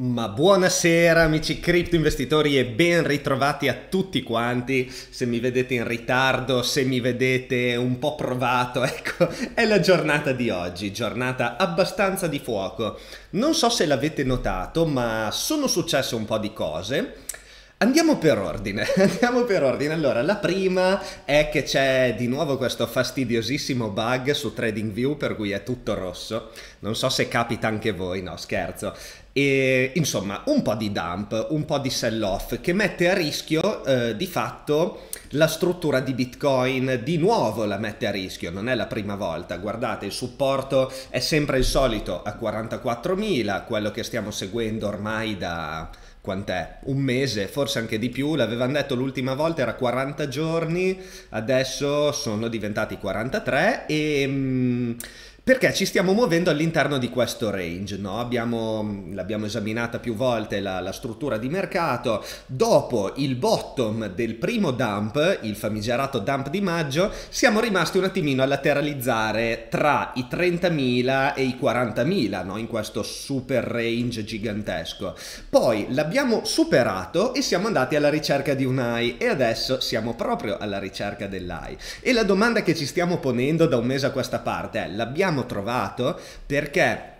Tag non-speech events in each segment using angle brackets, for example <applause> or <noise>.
Ma buonasera amici cripto investitori e ben ritrovati a tutti quanti. Se mi vedete in ritardo, se mi vedete un po' provato, <laughs> ecco, è la giornata di oggi, giornata abbastanza di fuoco. Non so se l'avete notato, ma sono successe un po' di cose Andiamo per ordine, <laughs> andiamo per ordine. Allora, la prima è che c'è di nuovo questo fastidiosissimo bug su TradingView per cui è tutto rosso. Non so se capita anche voi, no scherzo. E, insomma, un po' di dump, un po' di sell-off che mette a rischio eh, di fatto la struttura di Bitcoin, di nuovo la mette a rischio, non è la prima volta. Guardate, il supporto è sempre il solito a 44.000, quello che stiamo seguendo ormai da quant'è? Un mese, forse anche di più, l'avevano detto l'ultima volta era 40 giorni, adesso sono diventati 43 e... Mh, mm, perché ci stiamo muovendo all'interno di questo range, no? abbiamo, l'abbiamo esaminata più volte la, la, struttura di mercato, dopo il bottom del primo dump, il famigerato dump di maggio, siamo rimasti un attimino a lateralizzare tra i 30.000 e i 40.000 no? in questo super range gigantesco, poi l'abbiamo superato e siamo andati alla ricerca di un high e adesso siamo proprio alla ricerca dell'high e la domanda che ci stiamo ponendo da un mese a questa parte è l'abbiamo abbiamo trovato perché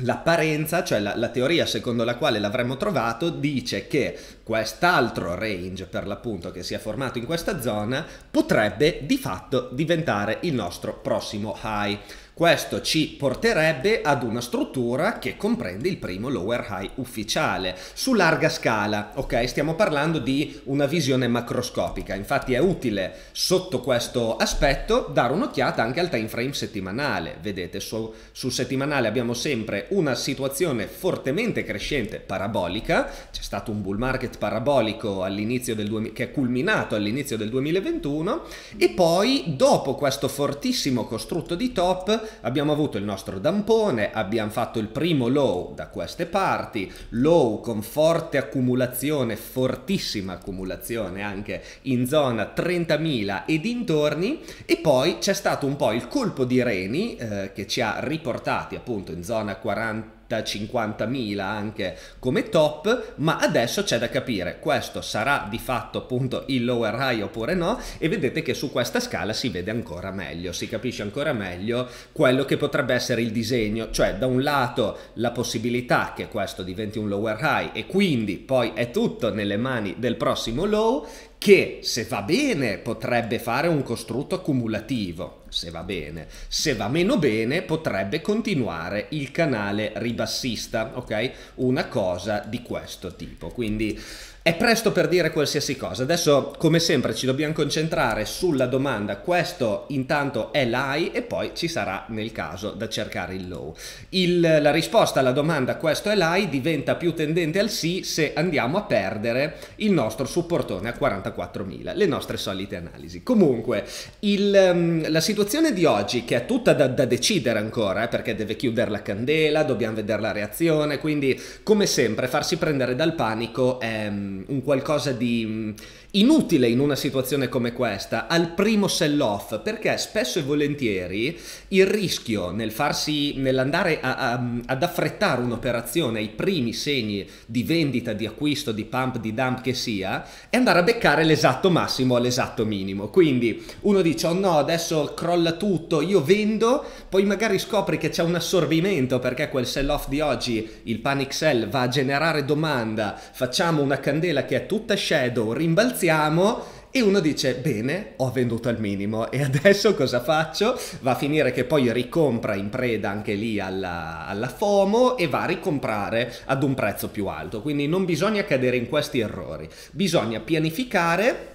L'apparenza, cioè la, la, teoria secondo la quale l'avremmo trovato, dice che quest'altro range, per l'appunto, che si è formato in questa zona, potrebbe di fatto diventare il nostro prossimo high. Questo ci porterebbe ad una struttura che comprende il primo lower high ufficiale su larga scala, ok? Stiamo parlando di una visione macroscopica, infatti è utile sotto questo aspetto dare un'occhiata anche al time frame settimanale. Vedete, su, sul settimanale abbiamo sempre una situazione fortemente crescente parabolica, c'è stato un bull market parabolico all'inizio del 2000, che è culminato all'inizio del 2021 e poi dopo questo fortissimo costrutto di top abbiamo avuto il nostro dampone, abbiamo fatto il primo low da queste parti, low con forte accumulazione, fortissima accumulazione anche in zona 30.000 e dintorni e poi c'è stato un po' il colpo di reni eh, che ci ha riportati appunto in zona 40 50.000 anche come top, ma adesso c'è da capire questo sarà di fatto appunto il lower high oppure no e vedete che su questa scala si vede ancora meglio, si capisce ancora meglio quello che potrebbe essere il disegno, cioè da un lato la possibilità che questo diventi un lower high e quindi poi è tutto nelle mani del prossimo low che se va bene potrebbe fare un costrutto accumulativo se va bene. Se va meno bene potrebbe continuare il canale ribassista, ok? Una cosa di questo tipo. Quindi è presto per dire qualsiasi cosa, adesso come sempre ci dobbiamo concentrare sulla domanda, questo intanto è l'high e poi ci sarà nel caso da cercare il low. Il, la risposta alla domanda questo è l'high diventa più tendente al sì se andiamo a perdere il nostro supportone a 44.000, le nostre solite analisi. Comunque il, ehm, la situazione di oggi che è tutta da, da decidere ancora eh, perché deve chiudere la candela, dobbiamo vedere la reazione, quindi come sempre farsi prendere dal panico è mm, un qualcosa di inutile in una situazione come questa, al primo sell-off, perché spesso e volentieri il rischio nel farsi, nell'andare a, a, ad affrettare un'operazione ai primi segni di vendita, di acquisto, di pump, di dump che sia, è andare a beccare l'esatto massimo all'esatto minimo. Quindi uno dice, oh no, adesso crolla tutto, io vendo, poi magari scopri che c'è un assorbimento perché quel sell-off di oggi, il panic sell, va a generare domanda, facciamo una candela che è tutta shadow, rimbalziata, ringraziamo. E uno dice, bene, ho venduto al minimo e adesso cosa faccio? Va a finire che poi ricompra in preda anche lì alla, alla, FOMO e va a ricomprare ad un prezzo più alto. Quindi non bisogna cadere in questi errori, bisogna pianificare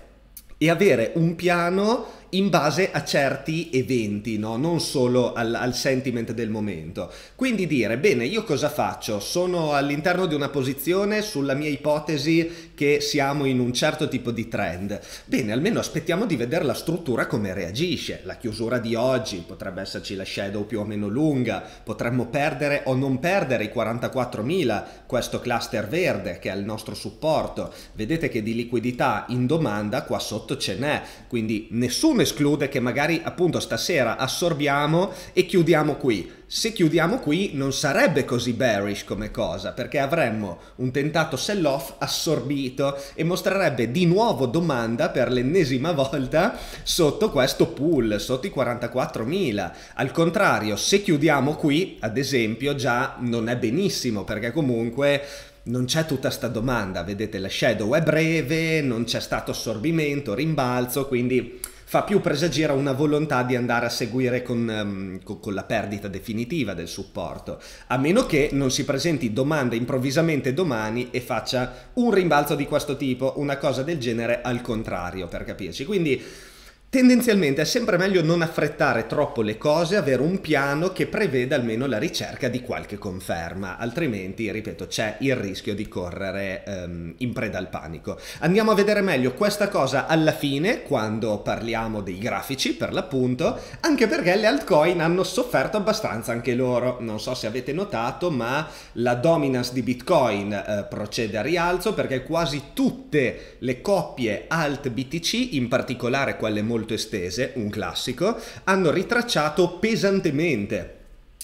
e avere un piano in base a certi eventi, no? non solo al, al, sentiment del momento. Quindi dire, bene, io cosa faccio? Sono all'interno di una posizione sulla mia ipotesi che siamo in un certo tipo di trend. Bene, almeno aspettiamo di vedere la struttura come reagisce. La chiusura di oggi potrebbe esserci la shadow più o meno lunga, potremmo perdere o non perdere i 44.000, questo cluster verde che è il nostro supporto. Vedete che di liquidità in domanda qua sotto ce n'è, quindi nessuno esclude che magari appunto stasera assorbiamo e chiudiamo qui. Se chiudiamo qui non sarebbe così bearish come cosa, perché avremmo un tentato sell-off assorbito e mostrerebbe di nuovo domanda per l'ennesima volta sotto questo pool, sotto i 44.000. Al contrario, se chiudiamo qui, ad esempio, già non è benissimo, perché comunque non c'è tutta questa domanda, vedete la shadow è breve, non c'è stato assorbimento, rimbalzo, quindi fa più presagire una volontà di andare a seguire con, um, con, la perdita definitiva del supporto, a meno che non si presenti domanda improvvisamente domani e faccia un rimbalzo di questo tipo, una cosa del genere al contrario, per capirci. Quindi Tendenzialmente è sempre meglio non affrettare troppo le cose, avere un piano che preveda almeno la ricerca di qualche conferma, altrimenti, ripeto, c'è il rischio di correre um, in preda al panico. Andiamo a vedere meglio questa cosa alla fine, quando parliamo dei grafici, per l'appunto, anche perché le altcoin hanno sofferto abbastanza anche loro. Non so se avete notato, ma la dominance di Bitcoin eh, procede a rialzo perché quasi tutte le coppie alt BTC, in particolare quelle molto molto estese, un classico, hanno ritracciato pesantemente.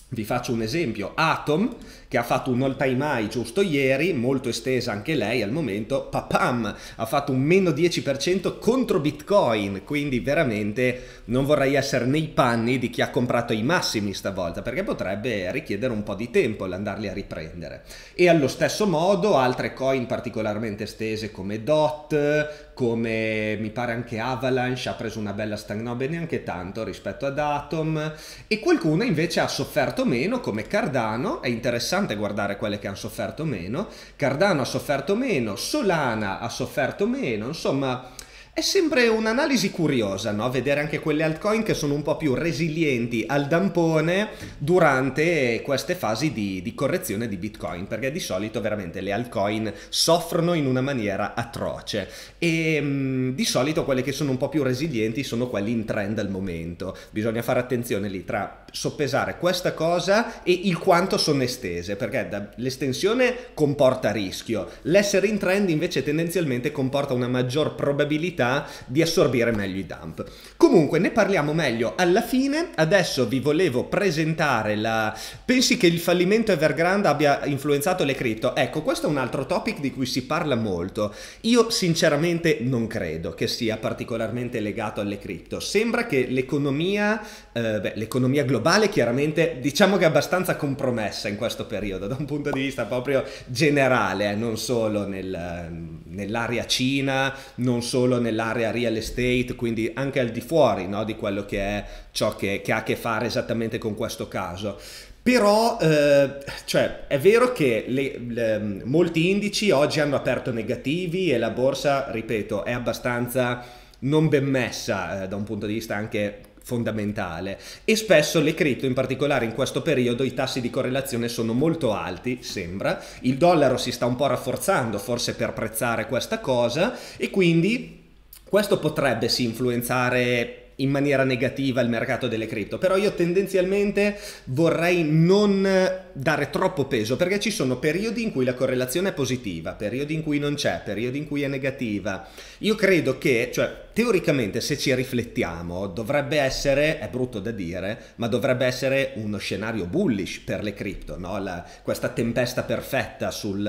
Vi faccio un esempio, Atom, che ha fatto un all time high giusto ieri, molto estesa anche lei al momento, papam, ha fatto un meno 10% contro Bitcoin, quindi veramente non vorrei essere nei panni di chi ha comprato i massimi stavolta, perché potrebbe richiedere un po' di tempo l'andarli a riprendere. E allo stesso modo altre coin particolarmente estese come DOT, come mi pare anche Avalanche ha preso una bella stagnobene neanche tanto rispetto ad Atom e qualcuna invece ha sofferto meno come Cardano, è interessante interessante guardare quelle che hanno sofferto meno. Cardano ha sofferto meno, Solana ha sofferto meno, insomma... È sempre un'analisi curiosa, no? Vedere anche quelle altcoin che sono un po' più resilienti al dampone durante queste fasi di, di, correzione di Bitcoin, perché di solito veramente le altcoin soffrono in una maniera atroce e mh, mm, di solito quelle che sono un po' più resilienti sono quelle in trend al momento. Bisogna fare attenzione lì tra soppesare questa cosa e il quanto sono estese, perché l'estensione comporta rischio, l'essere in trend invece tendenzialmente comporta una maggior probabilità di assorbire meglio i dump. Comunque ne parliamo meglio alla fine. Adesso vi volevo presentare la... Pensi che il fallimento Evergrande abbia influenzato le cripto? Ecco, questo è un altro topic di cui si parla molto. Io sinceramente non credo che sia particolarmente legato alle cripto. Sembra che l'economia, eh, beh, l'economia globale chiaramente diciamo che è abbastanza compromessa in questo periodo da un punto di vista proprio generale, eh, non solo nel, nell'area Cina, non solo nell'area real estate, quindi anche al di fuori no? di quello che è ciò che, che ha a che fare esattamente con questo caso. Però eh, cioè, è vero che le, le, mm, molti indici oggi hanno aperto negativi e la borsa, ripeto, è abbastanza non ben messa eh, da un punto di vista anche fondamentale e spesso le cripto in particolare in questo periodo i tassi di correlazione sono molto alti sembra il dollaro si sta un po' rafforzando forse per prezzare questa cosa e quindi questo potrebbe sì influenzare in maniera negativa il mercato delle cripto, però io tendenzialmente vorrei non dare troppo peso perché ci sono periodi in cui la correlazione è positiva, periodi in cui non c'è, periodi in cui è negativa. Io credo che, cioè Teoricamente, se ci riflettiamo, dovrebbe essere, è brutto da dire, ma dovrebbe essere uno scenario bullish per le cripto, no? questa tempesta perfetta sul,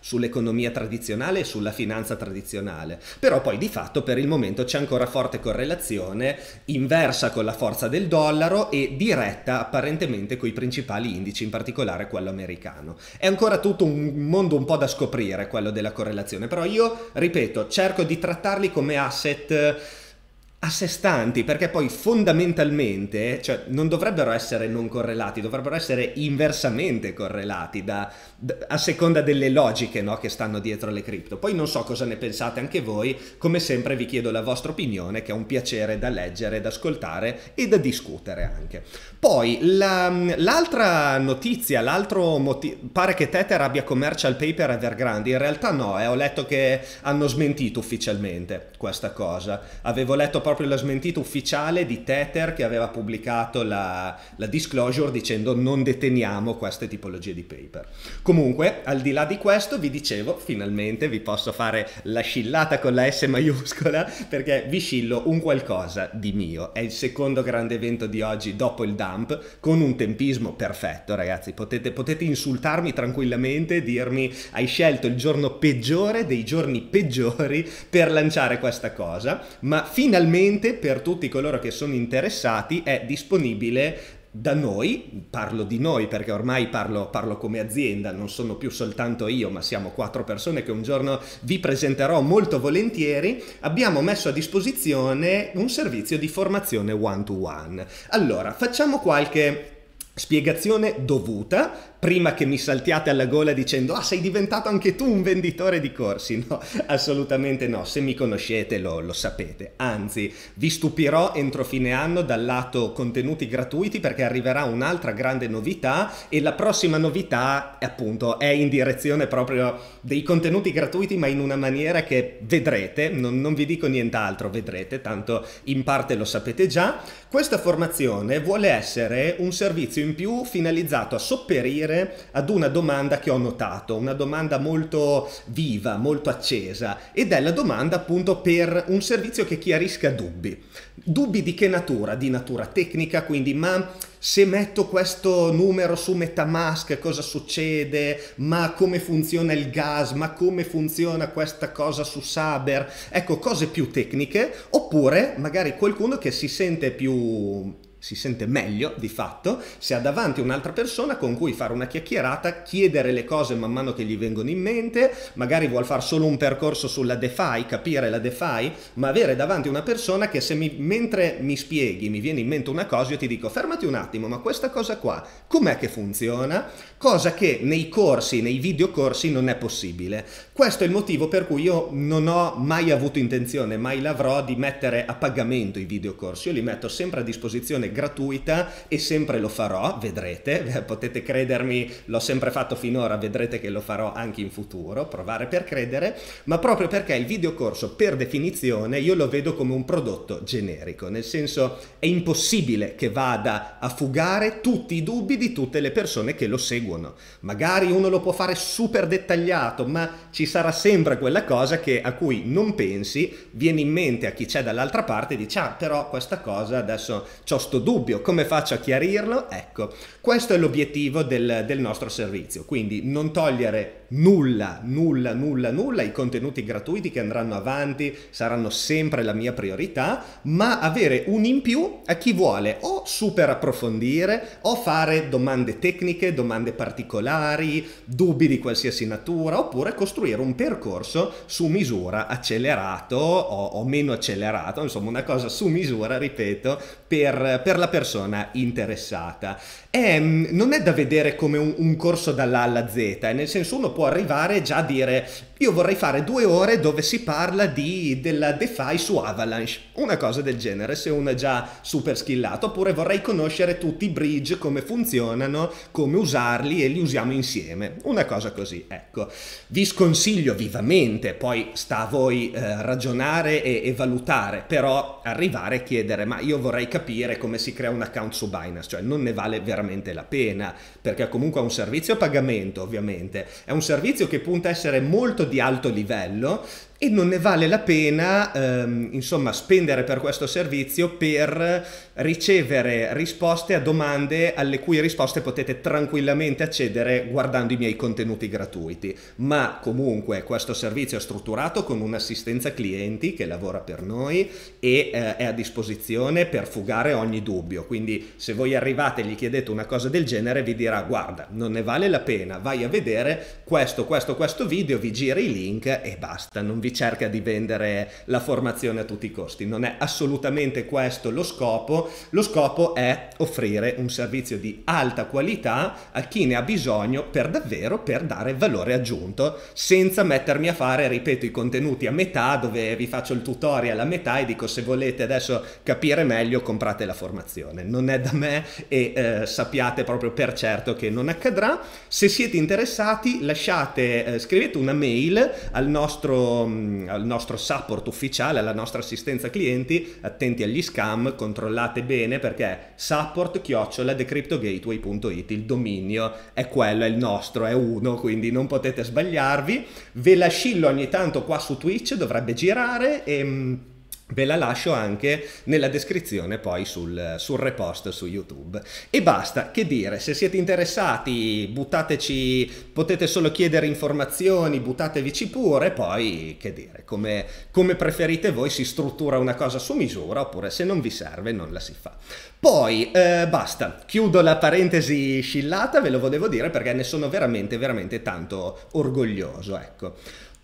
sull'economia tradizionale e sulla finanza tradizionale. Però poi di fatto per il momento c'è ancora forte correlazione inversa con la forza del dollaro e diretta apparentemente con i principali indici, in particolare quello americano. È ancora tutto un mondo un po' da scoprire quello della correlazione, però io, ripeto, cerco di trattarli come asset a sé stanti, perché poi fondamentalmente, cioè non dovrebbero essere non correlati, dovrebbero essere inversamente correlati da, da, a seconda delle logiche no, che stanno dietro le cripto. Poi non so cosa ne pensate anche voi, come sempre vi chiedo la vostra opinione, che è un piacere da leggere, da ascoltare e da discutere anche. Poi la, l'altra notizia, l'altro motivo, pare che Tether abbia commercial paper Evergrande, in realtà no, eh, ho letto che hanno smentito ufficialmente questa cosa, avevo letto proprio la smentita ufficiale di Tether che aveva pubblicato la, la disclosure dicendo non deteniamo queste tipologie di paper. Comunque, al di là di questo, vi dicevo, finalmente vi posso fare la scillata con la S maiuscola perché vi scillo un qualcosa di mio, è il secondo grande evento di oggi dopo il DAO Dump con un tempismo perfetto, ragazzi. Potete, potete insultarmi tranquillamente, dirmi hai scelto il giorno peggiore dei giorni peggiori per lanciare questa cosa, ma finalmente per tutti coloro che sono interessati è disponibile da noi, parlo di noi perché ormai parlo, parlo, come azienda, non sono più soltanto io, ma siamo quattro persone che un giorno vi presenterò molto volentieri, abbiamo messo a disposizione un servizio di formazione one-to-one. -one. Allora, facciamo qualche spiegazione dovuta prima che mi saltiate alla gola dicendo ah sei diventato anche tu un venditore di corsi, <laughs> no, assolutamente no, se mi conoscete lo, lo sapete, anzi vi stupirò entro fine anno dal lato contenuti gratuiti perché arriverà un'altra grande novità e la prossima novità appunto è in direzione proprio dei contenuti gratuiti ma in una maniera che vedrete, non, non vi dico nient'altro, vedrete, tanto in parte lo sapete già, questa formazione vuole essere un servizio in più finalizzato a sopperire rispondere ad una domanda che ho notato, una domanda molto viva, molto accesa ed è la domanda appunto per un servizio che chiarisca dubbi. Dubbi di che natura? Di natura tecnica, quindi ma se metto questo numero su Metamask cosa succede, ma come funziona il gas, ma come funziona questa cosa su Saber, ecco cose più tecniche, oppure magari qualcuno che si sente più si sente meglio di fatto se ha davanti un'altra persona con cui fare una chiacchierata, chiedere le cose man mano che gli vengono in mente, magari vuol fare solo un percorso sulla DeFi, capire la DeFi, ma avere davanti una persona che se mi, mentre mi spieghi mi viene in mente una cosa io ti dico fermati un attimo, ma questa cosa qua com'è che funziona? Cosa che nei corsi, nei videocorsi non è possibile. Questo è il motivo per cui io non ho mai avuto intenzione, mai l'avrò di mettere a pagamento i videocorsi, io li metto sempre a disposizione gratuita e sempre lo farò, vedrete, eh, potete credermi, l'ho sempre fatto finora, vedrete che lo farò anche in futuro, provare per credere, ma proprio perché il videocorso per definizione io lo vedo come un prodotto generico, nel senso è impossibile che vada a fugare tutti i dubbi di tutte le persone che lo seguono. Magari uno lo può fare super dettagliato, ma ci sarà sempre quella cosa che, a cui non pensi, viene in mente a chi c'è dall'altra parte e dice ah però questa cosa adesso ci ho studiato questo dubbio, come faccio a chiarirlo? Ecco, questo è l'obiettivo del, del nostro servizio, quindi non togliere nulla, nulla, nulla, nulla, i contenuti gratuiti che andranno avanti saranno sempre la mia priorità, ma avere un in più a chi vuole o super approfondire o fare domande tecniche, domande particolari, dubbi di qualsiasi natura, oppure costruire un percorso su misura accelerato o, o meno accelerato, insomma una cosa su misura, ripeto, per, per la persona interessata. E, ehm, non è da vedere come un, un corso dall'A alla Z, eh, nel senso uno può arrivare già a dire io vorrei fare due ore dove si parla di, della DeFi su Avalanche, una cosa del genere, se uno è già super skillato, oppure vorrei conoscere tutti i bridge, come funzionano, come usarli e li usiamo insieme. Una cosa così, ecco. Vi sconsiglio vivamente, poi sta a voi eh, ragionare e, e valutare, però arrivare e chiedere, ma io vorrei capire come si crea un account su Binance, cioè non ne vale veramente la pena, perché comunque è un servizio a pagamento, ovviamente, è un servizio che punta a essere molto di alto livello e non ne vale la pena ehm, insomma, spendere per questo servizio per ricevere risposte a domande alle cui risposte potete tranquillamente accedere guardando i miei contenuti gratuiti ma comunque questo servizio è strutturato con un'assistenza clienti che lavora per noi e eh, è a disposizione per fugare ogni dubbio quindi se voi arrivate e gli chiedete una cosa del genere vi dirà guarda non ne vale la pena vai a vedere questo questo questo video vi gira i link e basta non vi quindi cerca di vendere la formazione a tutti i costi. Non è assolutamente questo lo scopo, lo scopo è offrire un servizio di alta qualità a chi ne ha bisogno per davvero per dare valore aggiunto, senza mettermi a fare, ripeto, i contenuti a metà dove vi faccio il tutorial a metà e dico se volete adesso capire meglio comprate la formazione. Non è da me e eh, sappiate proprio per certo che non accadrà. Se siete interessati lasciate, eh, scrivete una mail al nostro Ehm, al nostro support ufficiale, alla nostra assistenza clienti, attenti agli scam, controllate bene perché support chiocciola decryptogateway.it, il dominio è quello, è il nostro, è uno, quindi non potete sbagliarvi. Ve la scillo ogni tanto qua su Twitch, dovrebbe girare e... Ehm, Mh, Ve la lascio anche nella descrizione poi sul, sul, repost su YouTube. E basta, che dire, se siete interessati buttateci, potete solo chiedere informazioni, buttatevici pure, poi che dire, come, come preferite voi si struttura una cosa su misura oppure se non vi serve non la si fa. Poi eh, basta, chiudo la parentesi scillata, ve lo volevo dire perché ne sono veramente, veramente tanto orgoglioso, ecco.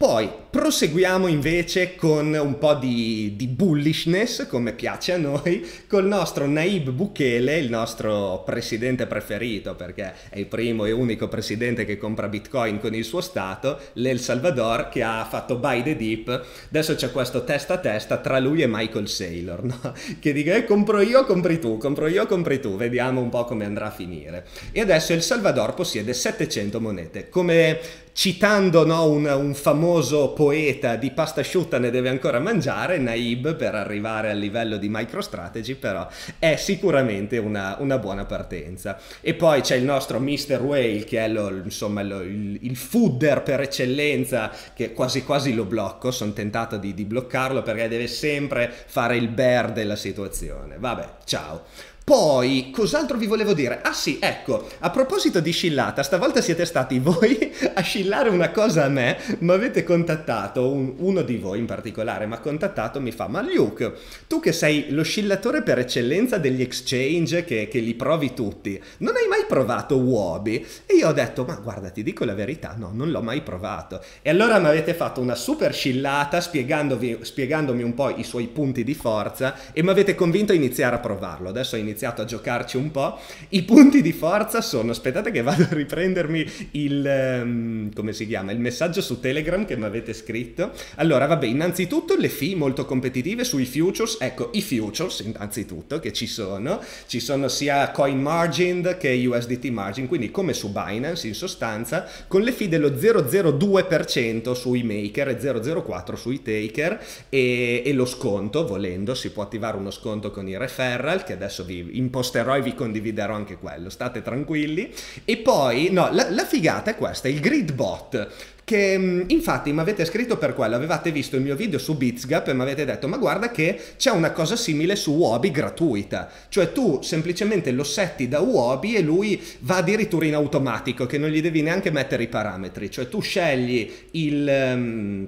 Poi proseguiamo invece con un po' di, di, bullishness, come piace a noi, col nostro Naib Bukele, il nostro presidente preferito, perché è il primo e unico presidente che compra bitcoin con il suo Stato, l'El Salvador, che ha fatto buy the deep. Adesso c'è questo testa a testa tra lui e Michael Saylor, no? <laughs> che dica eh, compro io, compri tu, compro io, compri tu, vediamo un po' come andrà a finire. E adesso El Salvador possiede 700 monete. Come citando no, un, un, famoso poeta di pasta asciutta ne deve ancora mangiare, Naib, per arrivare al livello di MicroStrategy, però è sicuramente una, una buona partenza. E poi c'è il nostro Mr. Whale, che è lo, insomma, lo, il, il, fooder per eccellenza, che quasi quasi lo blocco, sono tentato di, di bloccarlo perché deve sempre fare il bear della situazione. Vabbè, ciao. Poi, cos'altro vi volevo dire? Ah sì, ecco, a proposito di scillata, stavolta siete stati <laughs> voi a scillare una cosa a me, mi avete contattato, un, uno di voi in particolare mi ha contattato, mi fa, ma Luke, tu che sei lo scillatore per eccellenza degli exchange, che, che li provi tutti, non hai mai provato Wobi? E io ho detto, ma guarda, ti dico la verità, no, non l'ho mai provato. E allora mi avete fatto una super scillata spiegandomi un po' i suoi punti di forza e mi avete convinto a iniziare a provarlo. Adesso inizio iniziato a giocarci un po'. I punti di forza sono, aspettate che vado a riprendermi il, um, come si chiama, il messaggio su Telegram che mi avete scritto. Allora, vabbè, innanzitutto le fee molto competitive sui futures, ecco, i futures innanzitutto che ci sono, ci sono sia coin margin che USDT margin, quindi come su Binance in sostanza, con le fee dello 0,02% sui maker e 0,04% sui taker e, e lo sconto, volendo, si può attivare uno sconto con i referral che adesso vi imposterò e vi condividerò anche quello, state tranquilli. E poi, no, la, la figata è questa, il gridbot. che mm, infatti mi avete scritto per quello, avevate visto il mio video su Bitsgap e mi avete detto ma guarda che c'è una cosa simile su Wobi gratuita, cioè tu semplicemente lo setti da Wobi e lui va addirittura in automatico che non gli devi neanche mettere i parametri, cioè tu scegli il, mm,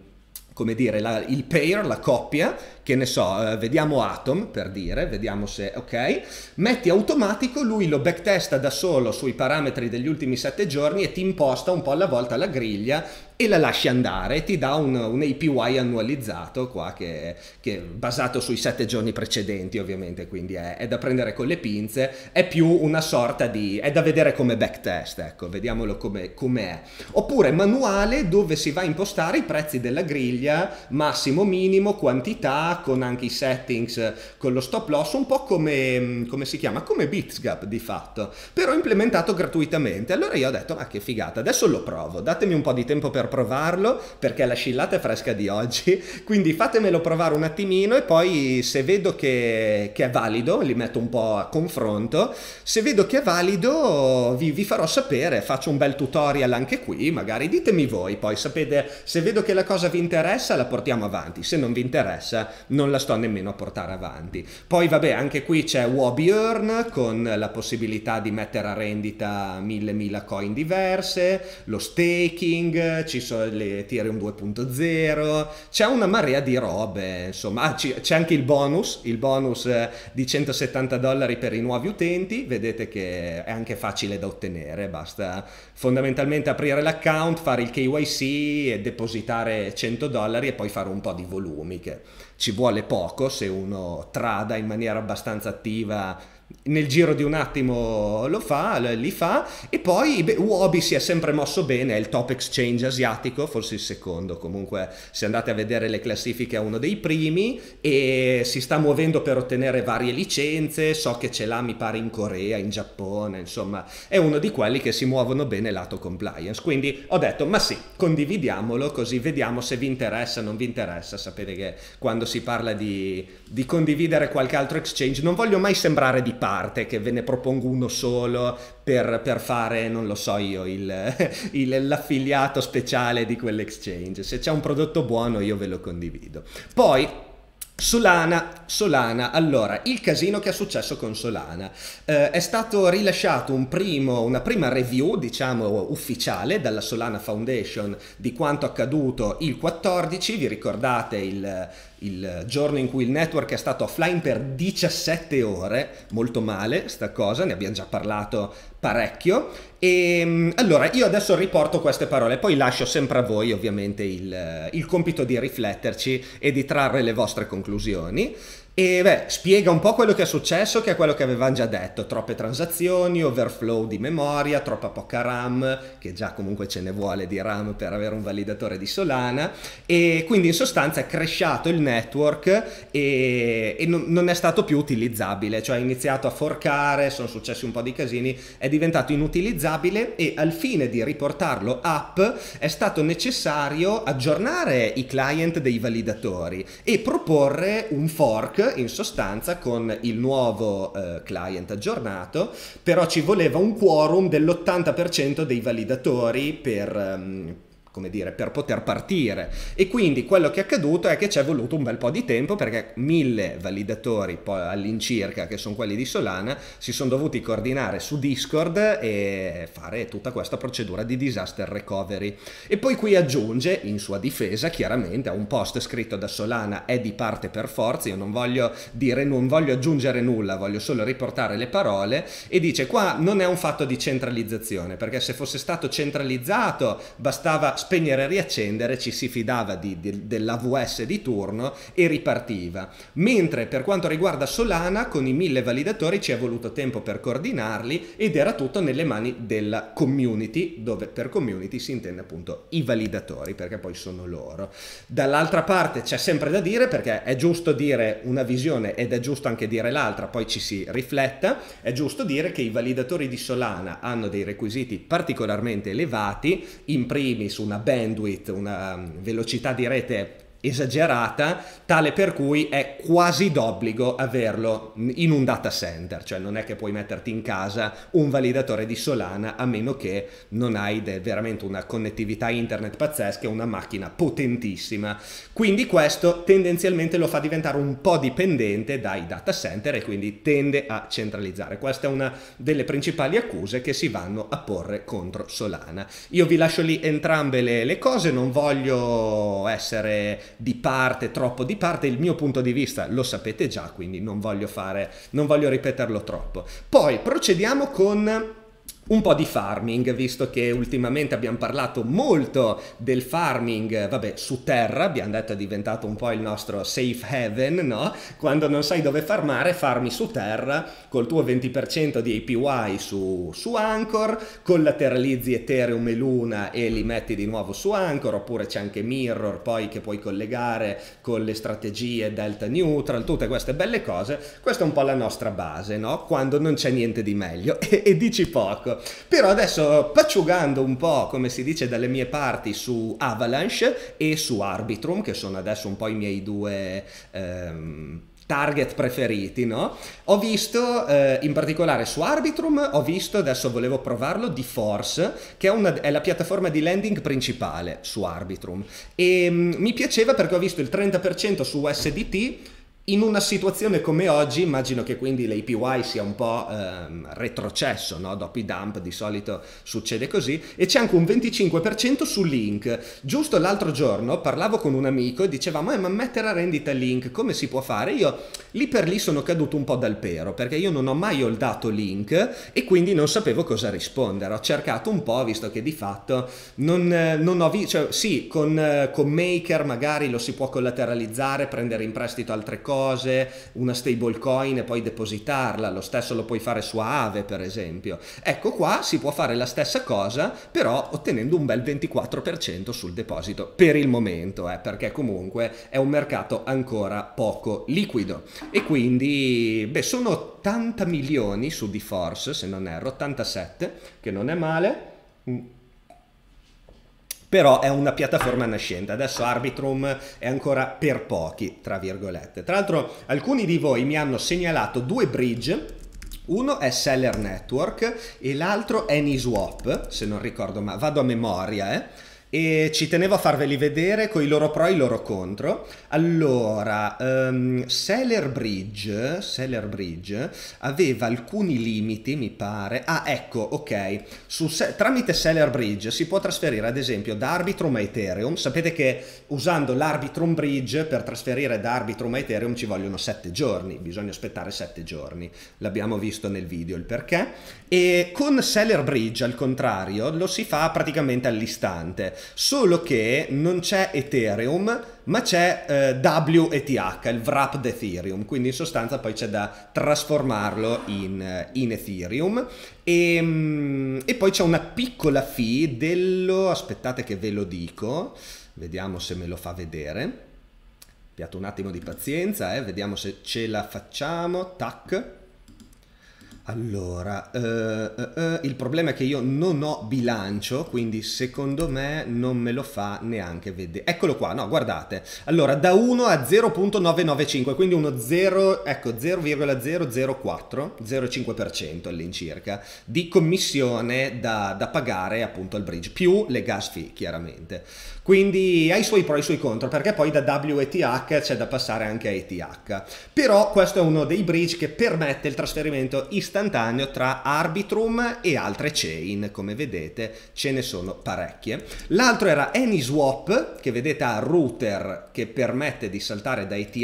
come dire, la, il pair, la coppia che ne so, eh, vediamo Atom per dire, vediamo se, ok, metti automatico, lui lo backtesta da solo sui parametri degli ultimi sette giorni e ti imposta un po' alla volta la griglia e la lasci andare, ti dà un, un APY annualizzato qua che, che, è basato sui sette giorni precedenti ovviamente, quindi è, è, da prendere con le pinze, è più una sorta di, è da vedere come backtest, ecco, vediamolo come, come è. Oppure manuale dove si va a impostare i prezzi della griglia, massimo, minimo, quantità, con anche i settings eh, con lo stop loss, un po' come, mm, come si chiama? Come BitsGap di fatto, però implementato gratuitamente. Allora io ho detto ma che figata, adesso lo provo, datemi un po' di tempo per provarlo perché la scillata è fresca di oggi, <laughs> quindi fatemelo provare un attimino e poi se vedo che, che è valido, li metto un po' a confronto, se vedo che è valido vi, vi farò sapere, faccio un bel tutorial anche qui, magari ditemi voi, poi sapete se vedo che la cosa vi interessa la portiamo avanti, se non vi interessa non la sto nemmeno a portare avanti. Poi vabbè, anche qui c'è Wobby Earn con la possibilità di mettere a rendita mille mila coin diverse, lo staking, ci sono le Ethereum 2.0, c'è una marea di robe, insomma, ah, c'è anche il bonus, il bonus eh, di 170 dollari per i nuovi utenti, vedete che è anche facile da ottenere, basta fondamentalmente aprire l'account, fare il KYC e depositare 100 dollari e poi fare un po' di volumi che ci vuole poco se uno trada in maniera abbastanza attiva nel giro di un attimo lo fa, li fa e poi beh, si è sempre mosso bene, è il top exchange asiatico, forse il secondo, comunque se andate a vedere le classifiche è uno dei primi e si sta muovendo per ottenere varie licenze, so che ce l'ha mi pare in Corea, in Giappone, insomma è uno di quelli che si muovono bene lato compliance, quindi ho detto ma sì, condividiamolo così vediamo se vi interessa, non vi interessa, sapete che quando si parla di, di condividere qualche altro exchange non voglio mai sembrare di parte, che ve ne propongo uno solo per, per fare, non lo so io, il, <laughs> il, l'affiliato speciale di quell'exchange. Se c'è un prodotto buono io ve lo condivido. Poi Solana, Solana, allora il casino che è successo con Solana. Eh, è stato rilasciato un primo, una prima review, diciamo ufficiale, dalla Solana Foundation di quanto accaduto il 14. Vi ricordate il il giorno in cui il network è stato offline per 17 ore, molto male sta cosa, ne abbiamo già parlato parecchio. E ehm, allora io adesso riporto queste parole, poi lascio sempre a voi ovviamente il, il compito di rifletterci e di trarre le vostre conclusioni. E beh, spiega un po' quello che è successo, che è quello che avevamo già detto, troppe transazioni, overflow di memoria, troppa poca RAM, che già comunque ce ne vuole di RAM per avere un validatore di Solana, e quindi in sostanza è cresciato il network e, e non, non, è stato più utilizzabile, cioè ha iniziato a forcare, sono successi un po' di casini, è diventato inutilizzabile e al fine di riportarlo up è stato necessario aggiornare i client dei validatori e proporre un fork in sostanza con il nuovo eh, client aggiornato, però ci voleva un quorum dell'80% dei validatori per, um, come dire, per poter partire. E quindi quello che è accaduto è che ci è voluto un bel po' di tempo perché mille validatori poi all'incirca, che sono quelli di Solana, si sono dovuti coordinare su Discord e fare tutta questa procedura di disaster recovery. E poi qui aggiunge, in sua difesa, chiaramente, a un post scritto da Solana è di parte per forza, io non voglio dire, non voglio aggiungere nulla, voglio solo riportare le parole, e dice qua non è un fatto di centralizzazione, perché se fosse stato centralizzato bastava spegnere e riaccendere ci si fidava di, di, dell'AVS di turno e ripartiva. Mentre per quanto riguarda Solana, con i mille validatori ci è voluto tempo per coordinarli ed era tutto nelle mani della community, dove per community si intende appunto i validatori, perché poi sono loro. Dall'altra parte c'è sempre da dire, perché è giusto dire una visione ed è giusto anche dire l'altra, poi ci si rifletta, è giusto dire che i validatori di Solana hanno dei requisiti particolarmente elevati, in primis una una bandwidth, una mm, velocità di rete esagerata, tale per cui è quasi d'obbligo averlo in un data center, cioè non è che puoi metterti in casa un validatore di Solana a meno che non hai veramente una connettività internet pazzesca e una macchina potentissima. Quindi questo tendenzialmente lo fa diventare un po' dipendente dai data center e quindi tende a centralizzare. Questa è una delle principali accuse che si vanno a porre contro Solana. Io vi lascio lì entrambe le, le cose, non voglio essere di parte, troppo di parte, il mio punto di vista lo sapete già, quindi non voglio, fare, non voglio ripeterlo troppo. Poi procediamo con un po' di farming, visto che ultimamente abbiamo parlato molto del farming, vabbè, su terra, abbiamo detto è diventato un po' il nostro safe haven, no? Quando non sai dove farmare, farmi su terra col tuo 20% di APY su, su Anchor, collateralizzi Ethereum e Luna e li metti di nuovo su Anchor, oppure c'è anche Mirror poi che puoi collegare con le strategie Delta Neutral, tutte queste belle cose. Questa è un po' la nostra base, no? Quando non c'è niente di meglio <laughs> e, e dici poco. Però adesso pacciugando un po', come si dice dalle mie parti, su Avalanche e su Arbitrum, che sono adesso un po' i miei due... Ehm, target preferiti, no? Ho visto, eh, in particolare su Arbitrum, ho visto, adesso volevo provarlo, di Force, che è, una, è, la piattaforma di landing principale su Arbitrum. E ehm, mh, mi piaceva perché ho visto il 30% su USDT, in una situazione come oggi immagino che quindi l'APY sia un po' ehm, retrocesso, no? dopo i dump di solito succede così, e c'è anche un 25% su Link. Giusto l'altro giorno parlavo con un amico e dicevamo eh, ma mettere a rendita Link come si può fare? Io lì per lì sono caduto un po' dal pero perché io non ho mai holdato Link e quindi non sapevo cosa rispondere. Ho cercato un po' visto che di fatto non, eh, non ho visto, cioè, sì con, eh, con Maker magari lo si può collateralizzare, prendere in prestito altre cose, cose, una stablecoin e poi depositarla, lo stesso lo puoi fare su Aave per esempio. Ecco qua si può fare la stessa cosa però ottenendo un bel 24% sul deposito per il momento, eh, perché comunque è un mercato ancora poco liquido e quindi beh, sono 80 milioni su DeForce se non erro, 87 che non è male. Mm però è una piattaforma nascente. Adesso Arbitrum è ancora per pochi, tra virgolette. Tra l'altro alcuni di voi mi hanno segnalato due bridge uno è Seller Network e l'altro è AnySwap, se non ricordo, ma vado a memoria, eh e ci tenevo a farveli vedere con i loro pro e i loro contro. Allora, um, Seller, Bridge, Seller Bridge aveva alcuni limiti, mi pare. Ah, ecco, ok. Su, se, tramite Seller Bridge si può trasferire ad esempio da Arbitrum a Ethereum. Sapete che usando l'Arbitrum Bridge per trasferire da Arbitrum a Ethereum ci vogliono 7 giorni, bisogna aspettare 7 giorni. L'abbiamo visto nel video il perché. E con Seller Bridge, al contrario, lo si fa praticamente all'istante solo che non c'è Ethereum, ma c'è eh, WETH, il wrapped Ethereum, quindi in sostanza poi c'è da trasformarlo in, eh, in Ethereum e, ehm, e poi c'è una piccola fee dello, aspettate che ve lo dico, vediamo se me lo fa vedere, abbiate un attimo di pazienza, eh, vediamo se ce la facciamo, tac, allora, uh, uh, il problema è che io non ho bilancio, quindi secondo me non me lo fa neanche vedere. Eccolo qua, no, guardate. Allora, da 1 a 0.995, quindi uno 0, ecco, 0,004, 0,5% all'incirca, di commissione da, da, pagare appunto al bridge, più le gas fee, chiaramente. Quindi ha i suoi pro e i suoi contro, perché poi da WETH c'è da passare anche a ETH. Però questo è uno dei bridge che permette il trasferimento istantaneo tra Arbitrum e altre chain, come vedete ce ne sono parecchie. L'altro era AnySwap, che vedete ha router che permette di saltare da ETH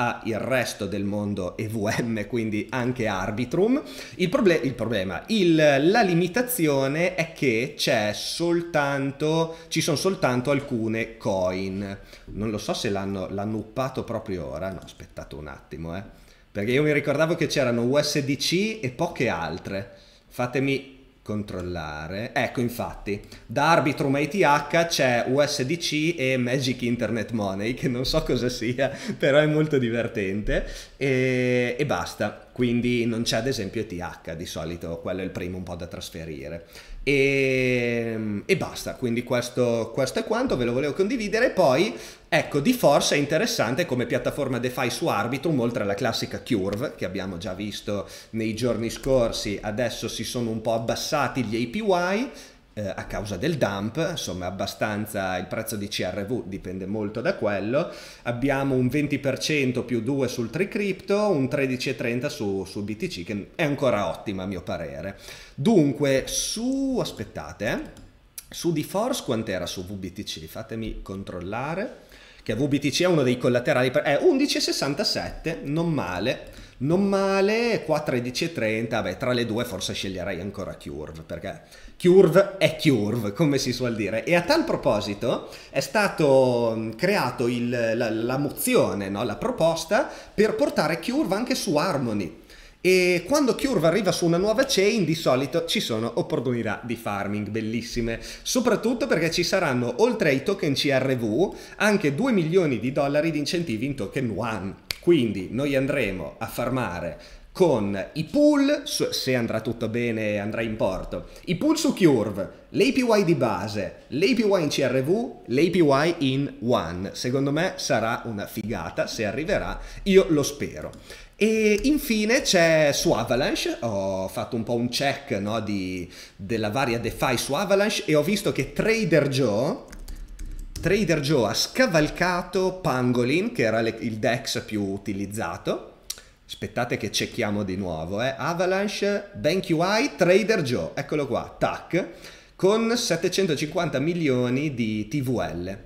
ha il resto del mondo EVM, quindi anche Arbitrum. Il, proble- il problema, il, la limitazione è che c'è soltanto, ci sono soltanto alcune coin. Non lo so se l'hanno, l'hanno uppato proprio ora, no aspettate un attimo eh, perché io mi ricordavo che c'erano USDC e poche altre. Fatemi controllare. Ecco, infatti, da Arbitrum ATH c'è USDC e Magic Internet Money, che non so cosa sia, <laughs> però è molto divertente, e, e basta quindi non c'è ad esempio TH di solito, quello è il primo un po' da trasferire. E, e basta, quindi questo, questo, è quanto, ve lo volevo condividere. Poi, ecco, di forza è interessante come piattaforma DeFi su Arbitrum, oltre alla classica Curve che abbiamo già visto nei giorni scorsi, adesso si sono un po' abbassati gli APY, eh, a causa del dump, insomma abbastanza il prezzo di CRV dipende molto da quello, abbiamo un 20% più 2 sul Tricrypto, un 13,30 su, su BTC che è ancora ottima a mio parere. Dunque su, aspettate, eh, su DeForce quant'era su VBTC? Fatemi controllare che VBTC è uno dei collaterali, è 11,67, non male. Non male, qua 13,30, beh tra le due forse sceglierei ancora Curve perché Curve è Curve, come si suol dire. E a tal proposito è stato mm, creato il, la, la, mozione, no? la proposta per portare Curve anche su Harmony. E quando Curve arriva su una nuova chain, di solito ci sono opportunità di farming bellissime, soprattutto perché ci saranno, oltre ai token CRV, anche 2 milioni di dollari di incentivi in token One. Quindi noi andremo a farmare con i pull, se andrà tutto bene andrà in porto, i pull su Curve, l'APY di base, l'APY in CRV, l'APY in One. Secondo me sarà una figata se arriverà, io lo spero. E infine c'è su Avalanche, ho fatto un po' un check no, di, della varia DeFi su Avalanche e ho visto che Trader Joe, Trader Joe ha scavalcato Pangolin, che era le, il DEX più utilizzato, Aspettate che cerchiamo di nuovo, eh. Avalanche, BenQI, Trader Joe, eccolo qua, tac, con 750 milioni di TVL,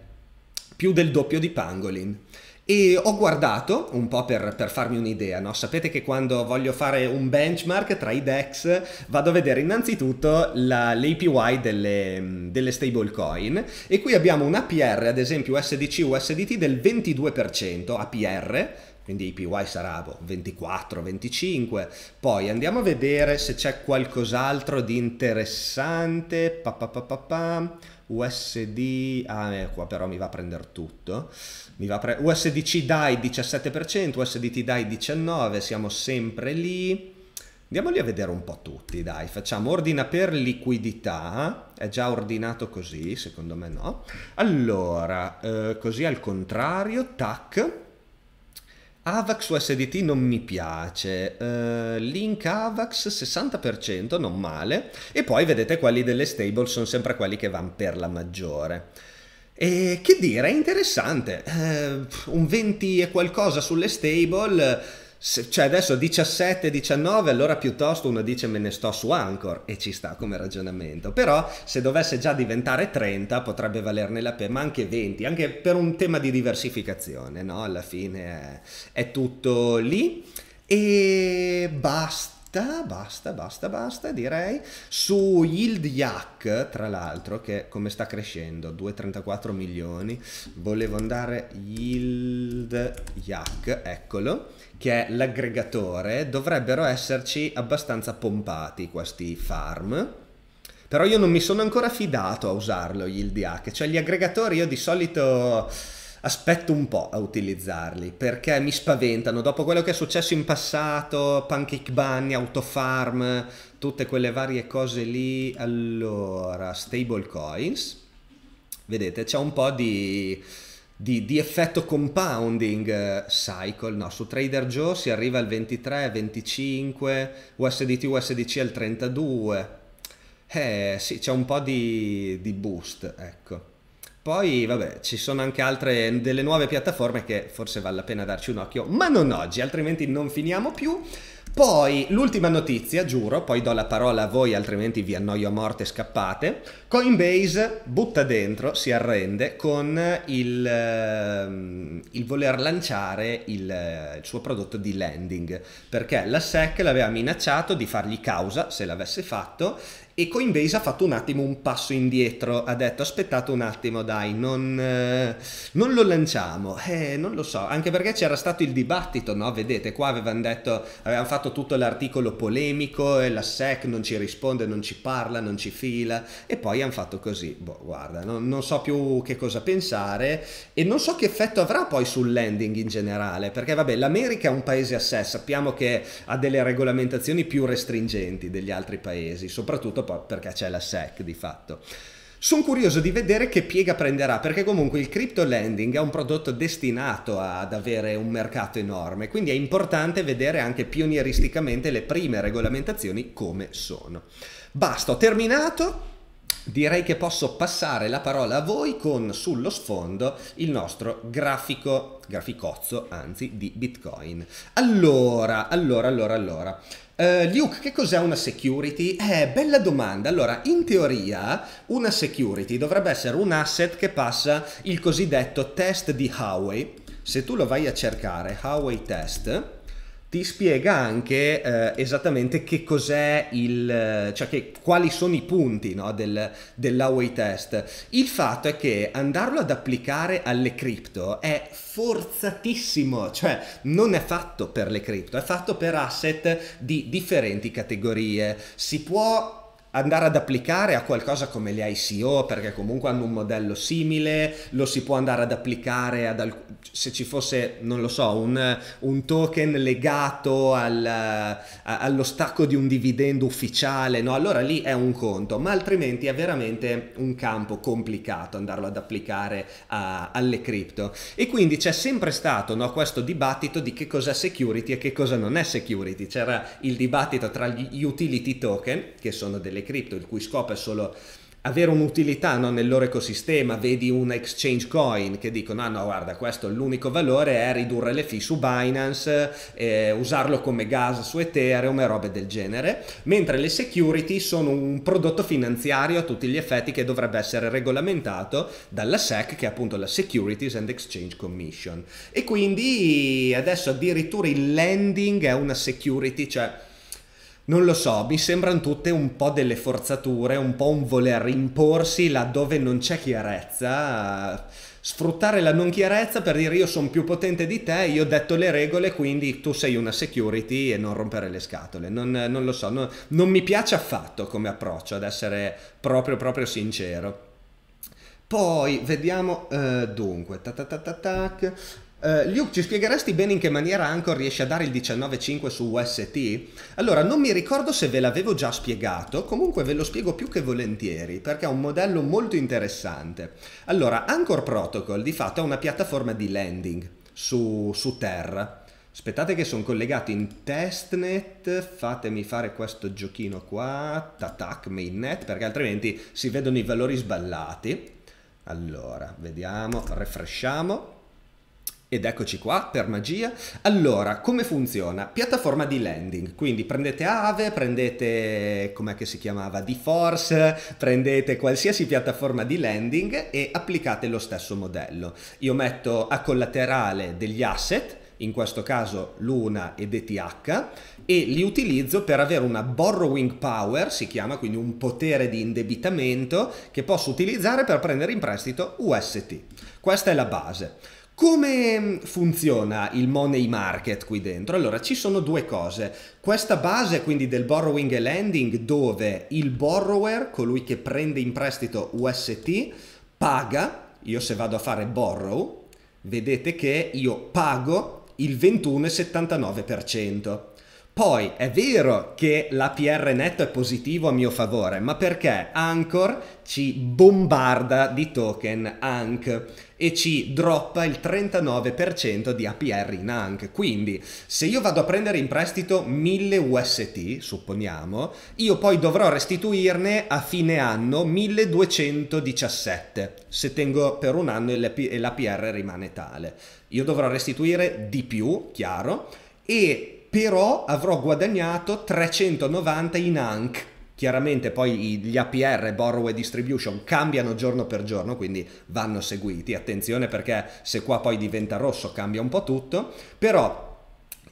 più del doppio di Pangolin. E ho guardato un po' per, per farmi un'idea, no? Sapete che quando voglio fare un benchmark tra i DEX vado a vedere innanzitutto la, l'APY delle, delle stablecoin e qui abbiamo un APR, ad esempio USDC, USDT del 22%, APR, quindi IPY sarà 24, boh, 25. Poi andiamo a vedere se c'è qualcos'altro di interessante. Pa, pa, pa, USD, ah, eh, qua però mi va a prendere tutto. Mi va pre- USDC DAI 17%, USDT DAI 19%, siamo sempre lì. Andiamoli a vedere un po' tutti, dai, facciamo ordina per liquidità, è già ordinato così, secondo me no. Allora, eh, così al contrario, tac, Avax USDT non mi piace, uh, Link Avax 60% non male e poi vedete quelli delle stable sono sempre quelli che vanno per la maggiore. E che dire, è interessante, uh, un 20 e qualcosa sulle stable se, cioè adesso 17-19 allora piuttosto uno dice me ne sto su Anchor e ci sta come ragionamento però se dovesse già diventare 30 potrebbe valerne la pena ma anche 20 anche per un tema di diversificazione no? alla fine è, è tutto lì e basta basta, basta, basta, direi. Su Yield Yak, tra l'altro, che come sta crescendo, 2,34 milioni. Volevo andare Yield Yak, eccolo che è l'aggregatore, dovrebbero esserci abbastanza pompati questi farm. Però io non mi sono ancora fidato a usarlo gli LDH, cioè gli aggregatori io di solito aspetto un po' a utilizzarli perché mi spaventano dopo quello che è successo in passato, Pancake Bunny, Autofarm, tutte quelle varie cose lì. Allora, stable coins. Vedete, c'è un po' di di, di, effetto compounding eh, cycle, no, su Trader Joe si arriva al 23, 25, USDT, USDC al 32, eh sì, c'è un po' di, di, boost, ecco. Poi, vabbè, ci sono anche altre, delle nuove piattaforme che forse vale la pena darci un occhio, ma non oggi, altrimenti non finiamo più. Poi, l'ultima notizia, giuro, poi do la parola a voi, altrimenti vi annoio a morte e scappate. Coinbase butta dentro, si arrende con il, ehm, il voler lanciare il, il suo prodotto di lending, perché la SEC l'aveva minacciato di fargli causa se l'avesse fatto e Coinbase ha fatto un attimo un passo indietro, ha detto aspettate un attimo dai, non, eh, non lo lanciamo, eh, non lo so, anche perché c'era stato il dibattito, no? Vedete, qua avevano detto, avevano fatto tutto l'articolo polemico e la SEC non ci risponde, non ci parla, non ci fila e poi hanno fatto così, boh, guarda, non, non so più che cosa pensare e non so che effetto avrà poi sul lending in generale, perché vabbè, l'America è un paese a sé, sappiamo che ha delle regolamentazioni più restringenti degli altri paesi, soprattutto soprattutto perché c'è la SEC di fatto. Sono curioso di vedere che piega prenderà, perché comunque il crypto lending è un prodotto destinato ad avere un mercato enorme, quindi è importante vedere anche pionieristicamente le prime regolamentazioni come sono. Basta, ho terminato. Direi che posso passare la parola a voi con sullo sfondo il nostro grafico, graficozzo anzi, di Bitcoin. Allora, allora, allora, allora. Uh, Luke, che cos'è una security? Eh, bella domanda. Allora, in teoria una security dovrebbe essere un asset che passa il cosiddetto test di Huawei. Se tu lo vai a cercare, Huawei test, ti spiega anche eh, esattamente che cos'è il, cioè che, quali sono i punti no, del, dell'Huawei test. Il fatto è che andarlo ad applicare alle cripto è forzatissimo, cioè non è fatto per le cripto, è fatto per asset di differenti categorie. Si può andare ad applicare a qualcosa come le ICO perché comunque hanno un modello simile, lo si può andare ad applicare ad alc- se ci fosse, non lo so, un, un token legato al, a, allo stacco di un dividendo ufficiale, no? allora lì è un conto, ma altrimenti è veramente un campo complicato andarlo ad applicare a, alle cripto. E quindi c'è sempre stato no, questo dibattito di che cosa è security e che cosa non è security, c'era il dibattito tra gli utility token, che sono delle cripto, il cui scopo è solo avere un'utilità no, nel loro ecosistema, vedi un exchange coin che dicono ah no guarda questo è l'unico valore è ridurre le fee su Binance, eh, usarlo come gas su Ethereum e robe del genere, mentre le security sono un prodotto finanziario a tutti gli effetti che dovrebbe essere regolamentato dalla SEC che è appunto la Securities and Exchange Commission e quindi adesso addirittura il lending è una security, cioè non lo so, mi sembrano tutte un po' delle forzature, un po' un voler imporsi laddove non c'è chiarezza, sfruttare la non chiarezza per dire io sono più potente di te, io ho detto le regole, quindi tu sei una security e non rompere le scatole. Non, non lo so, non, non mi piace affatto come approccio, ad essere proprio proprio sincero. Poi vediamo, eh, dunque, ta ta ta ta tac. Uh, Luke, ci spiegheresti bene in che maniera Anchor riesce a dare il 19.5 su UST? Allora, non mi ricordo se ve l'avevo già spiegato, comunque ve lo spiego più che volentieri, perché è un modello molto interessante. Allora, Anchor Protocol di fatto è una piattaforma di landing su, su Terra. Aspettate che sono collegato in testnet, fatemi fare questo giochino qua, tatac mainnet, perché altrimenti si vedono i valori sballati. Allora, vediamo, refresciamo. Ed eccoci qua per magia. Allora, come funziona? Piattaforma di landing, quindi prendete Ave, prendete com'è che si chiamava DeForce, prendete qualsiasi piattaforma di landing e applicate lo stesso modello. Io metto a collaterale degli asset, in questo caso Luna ed ETH, e li utilizzo per avere una borrowing power, si chiama quindi un potere di indebitamento che posso utilizzare per prendere in prestito UST. Questa è la base. Come funziona il money market qui dentro? Allora, ci sono due cose. Questa base quindi del borrowing e lending dove il borrower, colui che prende in prestito UST, paga, io se vado a fare borrow, vedete che io pago il 21,79%. Poi è vero che l'APR netto è positivo a mio favore, ma perché Anchor ci bombarda di token ANC e ci droppa il 39% di APR in ANC. Quindi se io vado a prendere in prestito 1000 UST, supponiamo, io poi dovrò restituirne a fine anno 1217 se tengo per un anno e l'APR rimane tale. Io dovrò restituire di più, chiaro, e però avrò guadagnato 390 in ANC Chiaramente poi gli APR, borrow e distribution, cambiano giorno per giorno, quindi vanno seguiti. Attenzione perché se qua poi diventa rosso cambia un po' tutto, però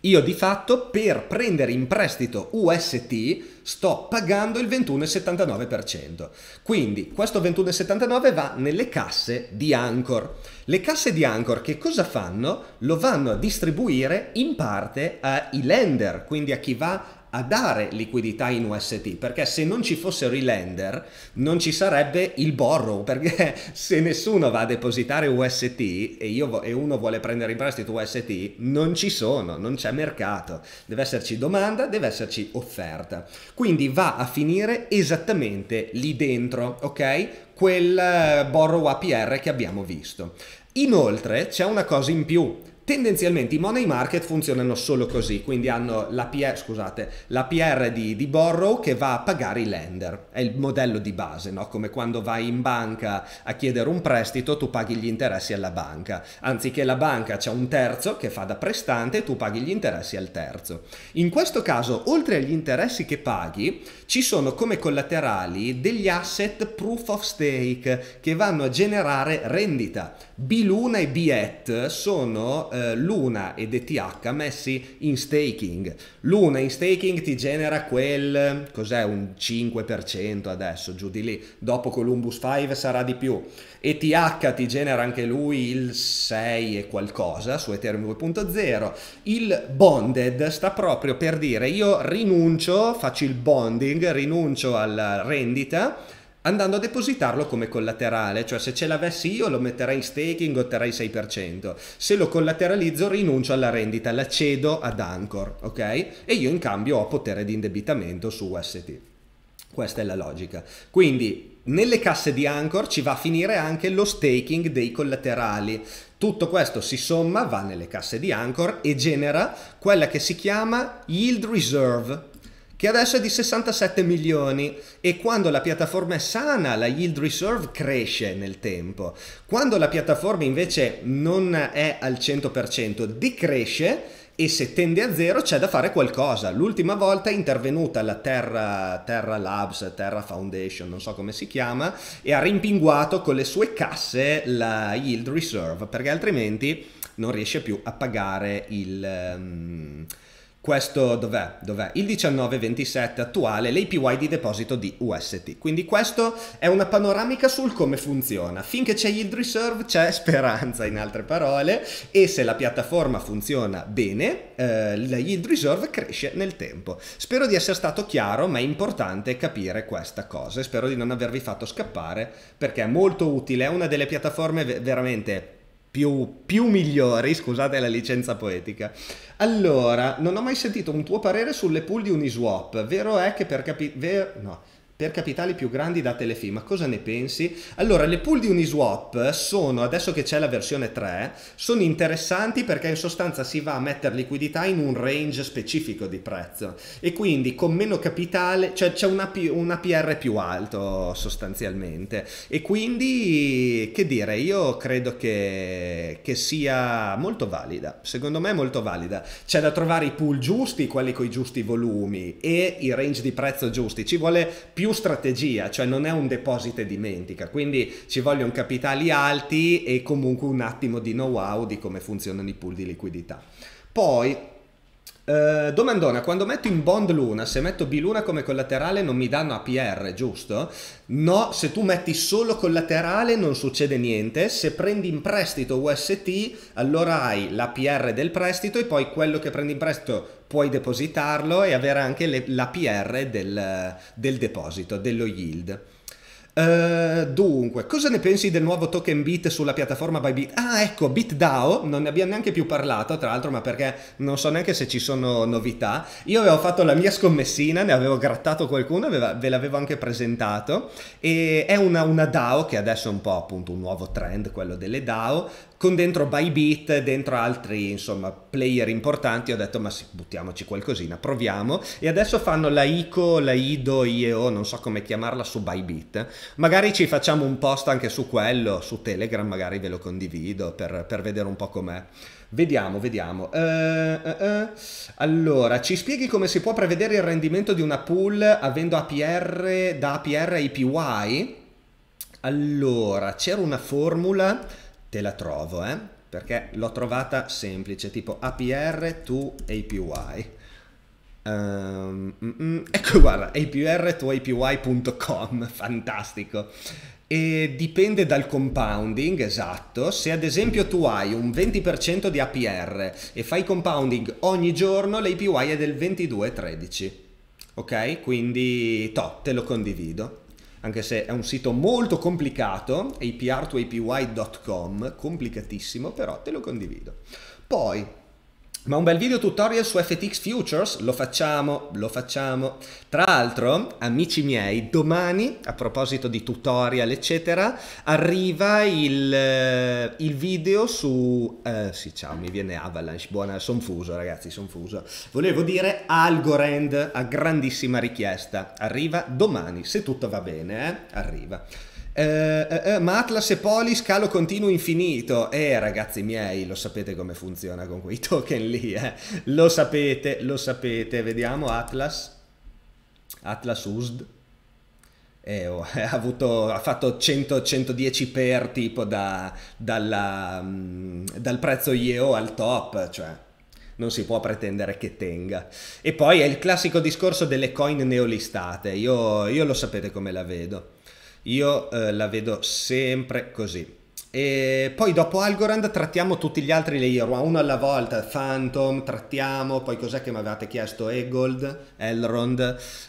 io di fatto per prendere in prestito UST sto pagando il 21,79%. Quindi questo 21,79 va nelle casse di Anchor. Le casse di Anchor che cosa fanno? Lo vanno a distribuire in parte ai lender, quindi a chi va a dare liquidità in UST perché se non ci fossero i lender non ci sarebbe il borrow <laughs> perché se nessuno va a depositare UST e, io, e uno vuole prendere in prestito UST non ci sono, non c'è mercato deve esserci domanda, deve esserci offerta quindi va a finire esattamente lì dentro ok? quel eh, borrow APR che abbiamo visto inoltre c'è una cosa in più Tendenzialmente i money market funzionano solo così, quindi hanno la PR, scusate, la PR di, di borrow che va a pagare i lender, è il modello di base, no? come quando vai in banca a chiedere un prestito tu paghi gli interessi alla banca, anziché la banca c'è un terzo che fa da prestante tu paghi gli interessi al terzo. In questo caso oltre agli interessi che paghi ci sono come collaterali degli asset proof of stake che vanno a generare rendita Biluna e Biet sono eh, Luna ed ETH messi in staking. Luna in staking ti genera quel, cos'è, un 5% adesso, giù di lì. Dopo Columbus 5 sarà di più. ETH ti genera anche lui il 6 e qualcosa su Ethereum 2.0. Il bonded sta proprio per dire io rinuncio, faccio il bonding, rinuncio alla rendita andando a depositarlo come collaterale, cioè se ce l'avessi io lo metterei in staking, otterrei 6%, se lo collateralizzo rinuncio alla rendita, la cedo ad Anchor, ok? E io in cambio ho potere di indebitamento su UST. Questa è la logica. Quindi nelle casse di Anchor ci va a finire anche lo staking dei collaterali. Tutto questo si somma, va nelle casse di Anchor e genera quella che si chiama yield reserve, che adesso è di 67 milioni e quando la piattaforma è sana la yield reserve cresce nel tempo. Quando la piattaforma invece non è al 100% decresce e se tende a zero c'è da fare qualcosa. L'ultima volta è intervenuta la Terra, Terra Labs, Terra Foundation, non so come si chiama, e ha rimpinguato con le sue casse la yield reserve perché altrimenti non riesce più a pagare il... Um, questo dov'è? dov'è? Il 19,27 attuale, l'APY di deposito di UST. Quindi questo è una panoramica sul come funziona. Finché c'è yield reserve c'è speranza, in altre parole, e se la piattaforma funziona bene, eh, la yield reserve cresce nel tempo. Spero di essere stato chiaro, ma è importante capire questa cosa e spero di non avervi fatto scappare perché è molto utile, è una delle piattaforme veramente più, più, migliori, scusate la licenza poetica. Allora, non ho mai sentito un tuo parere sulle pool di Uniswap. Vero è che per capire... no per capitali più grandi da Telefima. Cosa ne pensi? Allora, le pool di Uniswap sono, adesso che c'è la versione 3, sono interessanti perché in sostanza si va a mettere liquidità in un range specifico di prezzo e quindi con meno capitale, cioè c'è un, AP, un APR più alto sostanzialmente e quindi che dire, io credo che, che sia molto valida, secondo me molto valida. C'è da trovare i pool giusti, quelli con i giusti volumi e i range di prezzo giusti, ci vuole più strategia, cioè non è un deposito e dimentica, quindi ci vogliono capitali alti e comunque un attimo di know-how di come funzionano i pool di liquidità. Poi Uh, domandona, quando metto in bond luna, se metto B luna come collaterale non mi danno APR, giusto? No, se tu metti solo collaterale non succede niente, se prendi in prestito UST allora hai l'APR del prestito e poi quello che prendi in prestito puoi depositarlo e avere anche l'APR del, del deposito, dello yield. Uh, dunque, cosa ne pensi del nuovo token Bit sulla piattaforma Bybit? Ah, ecco, BitDAO, non ne abbiamo neanche più parlato, tra l'altro, ma perché non so neanche se ci sono novità. Io avevo fatto la mia scommessina, ne avevo grattato qualcuno, aveva, ve l'avevo anche presentato, e è una, una, DAO che adesso è un po' appunto un nuovo trend, quello delle DAO, con dentro Bybit, dentro altri insomma, player importanti, ho detto ma sì, buttiamoci qualcosina, proviamo. E adesso fanno la ICO, la IDO, IEO, non so come chiamarla su Bybit. Magari ci facciamo un post anche su quello, su Telegram magari ve lo condivido per, per vedere un po' com'è. Vediamo, vediamo. Uh, uh, uh. Allora, ci spieghi come si può prevedere il rendimento di una pool avendo APR da APR a APY? Allora, c'era una formula te la trovo, eh? perché l'ho trovata semplice, tipo APR to APY. Um, ehm, mm, mm. <laughs> ecco guarda, APR to APY.com, fantastico. E dipende dal compounding, esatto. Se ad esempio tu hai un 20% di APR e fai compounding ogni giorno, l'APY è del 22,13. Ok? Quindi, to, te lo condivido anche se è un sito molto complicato, apr2apy.com, complicatissimo, però te lo condivido. Poi ma un bel video tutorial su FTX Futures lo facciamo, lo facciamo. Tra l'altro, amici miei, domani, a proposito di tutorial, eccetera, arriva il, eh, il video su... Eh, sì, ciao, mi viene Avalanche, buona, son fuso ragazzi, son fuso. Volevo dire Algorand, a grandissima richiesta. Arriva domani, se tutto va bene, eh? arriva. Eh, eh, eh, ma Atlas e Poli scalo continuo infinito. Eh, ragazzi miei, lo sapete come funziona con quei <laughs> token lì, eh? Lo sapete, lo sapete. Vediamo Atlas. Atlas USD. Eh, oh, <laughs> avuto, ha, fatto 100-110 per tipo da, dalla, mh, mm, dal prezzo IEO al top, cioè non si può pretendere che tenga. E poi è il classico discorso delle coin neolistate, io, io lo sapete come la vedo. Io eh, la vedo sempre così. E poi dopo Algorand trattiamo tutti gli altri layer, uno alla volta, Phantom, trattiamo, poi cos'è che mi avevate chiesto? Egold, Elrond,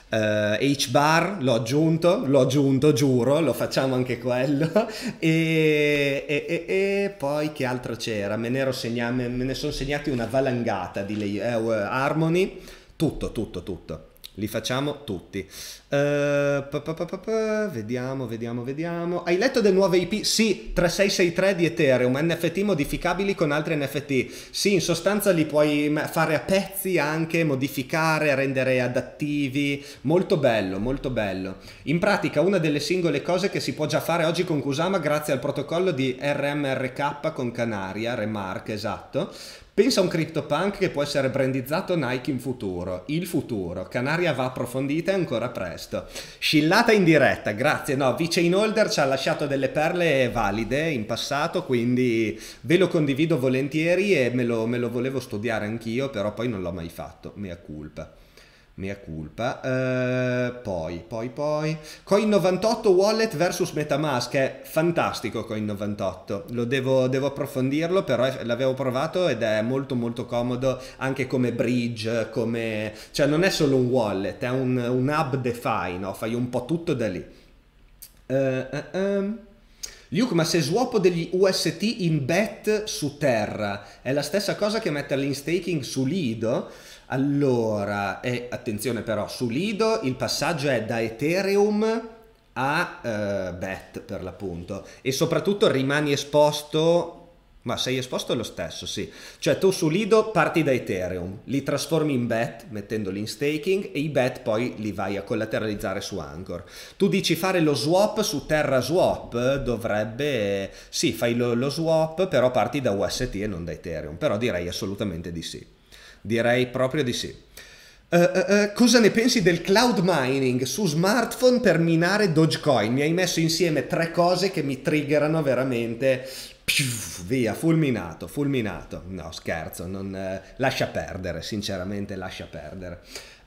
eh, H-Bar, l'ho aggiunto, l'ho aggiunto, giuro, lo facciamo anche quello. <laughs> e, e, e, e, poi che altro c'era? Me ne, segna, me ne sono segnati una valangata di layer, eh, Harmony, tutto, tutto, tutto. Li facciamo tutti. Uh, pa pa pa vediamo, vediamo, vediamo. Hai letto del nuovo IP? Sì, 3663 di Ethereum, NFT modificabili con altri NFT. Sì, in sostanza li puoi fare a pezzi anche, modificare, rendere adattivi. Molto bello, molto bello. In pratica una delle singole cose che si può già fare oggi con Kusama grazie al protocollo di RMRK con Canaria, Remark, esatto Pensa a un CryptoPunk che può essere brandizzato Nike in futuro, il futuro, Canaria va approfondita e ancora presto. Scillata in diretta, grazie. No, Vice Inolder ci ha lasciato delle perle valide in passato, quindi ve lo condivido volentieri e me lo, me lo volevo studiare anch'io, però poi non l'ho mai fatto, mea culpa. Mea culpa. Uh, poi, poi, poi. Coin98 Wallet versus Metamask. È fantastico Coin98. Lo devo, devo approfondirlo, però l'avevo provato ed è molto molto comodo anche come bridge, come... Cioè non è solo un wallet, è un, un hub DeFi, no? Fai un po' tutto da lì. Uh, uh, um. Luke, ma se swapo degli UST in bet su Terra è la stessa cosa che metterli in staking su Lido? Allora, e attenzione però, su Lido il passaggio è da Ethereum a eh, BET per l'appunto e soprattutto rimani esposto ma sei esposto lo stesso, sì. Cioè tu su Lido parti da Ethereum, li trasformi in BET mettendoli in staking e i BET poi li vai a collateralizzare su Anchor. Tu dici fare lo swap su Terra Swap, dovrebbe... Sì, fai lo, lo swap, però parti da UST e non da Ethereum, però direi assolutamente di sì. Direi proprio di sì. Uh, uh, uh, cosa ne pensi del cloud mining su smartphone per minare Dogecoin? Mi hai messo insieme tre cose che mi triggerano veramente. Più, via, fulminato, fulminato. No, scherzo, non, lascia perdere, sinceramente lascia perdere.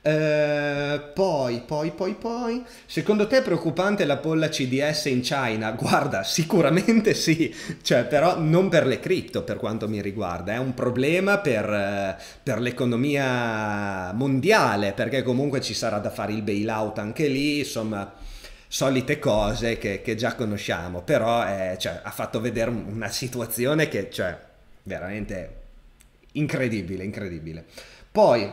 Eh, poi, poi, poi, poi. Secondo te è preoccupante la polla CDS in China? <laughs> Guarda, sicuramente sì, cioè, però non per le cripto per quanto mi riguarda, è un problema per, eh, per l'economia mondiale, perché comunque ci sarà da fare il bailout anche lì, insomma solite cose che, che, già conosciamo, però eh, cioè, ha fatto vedere una situazione che, cioè, veramente incredibile, incredibile. Poi,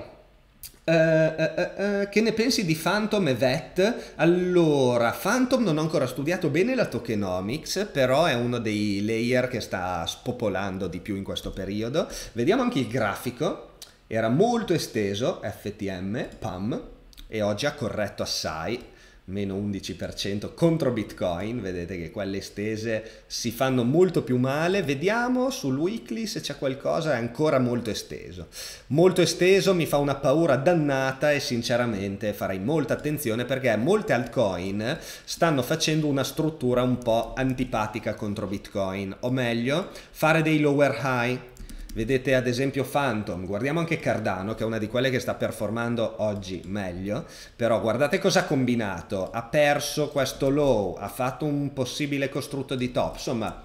Uh, uh, uh, che ne pensi di Phantom e VET? Allora, Phantom non ho ancora studiato bene la tokenomics, però è uno dei layer che sta spopolando di più in questo periodo. Vediamo anche il grafico, era molto esteso, FTM, PAM, e oggi ha corretto assai, meno 11% contro Bitcoin, vedete che quelle estese si fanno molto più male, vediamo sul weekly se c'è qualcosa è ancora molto esteso. Molto esteso mi fa una paura dannata e sinceramente farei molta attenzione perché molte altcoin stanno facendo una struttura un po' antipatica contro Bitcoin, o meglio fare dei lower high Vedete ad esempio Phantom, guardiamo anche Cardano che è una di quelle che sta performando oggi meglio, però guardate cosa ha combinato, ha perso questo low, ha fatto un possibile costrutto di top, insomma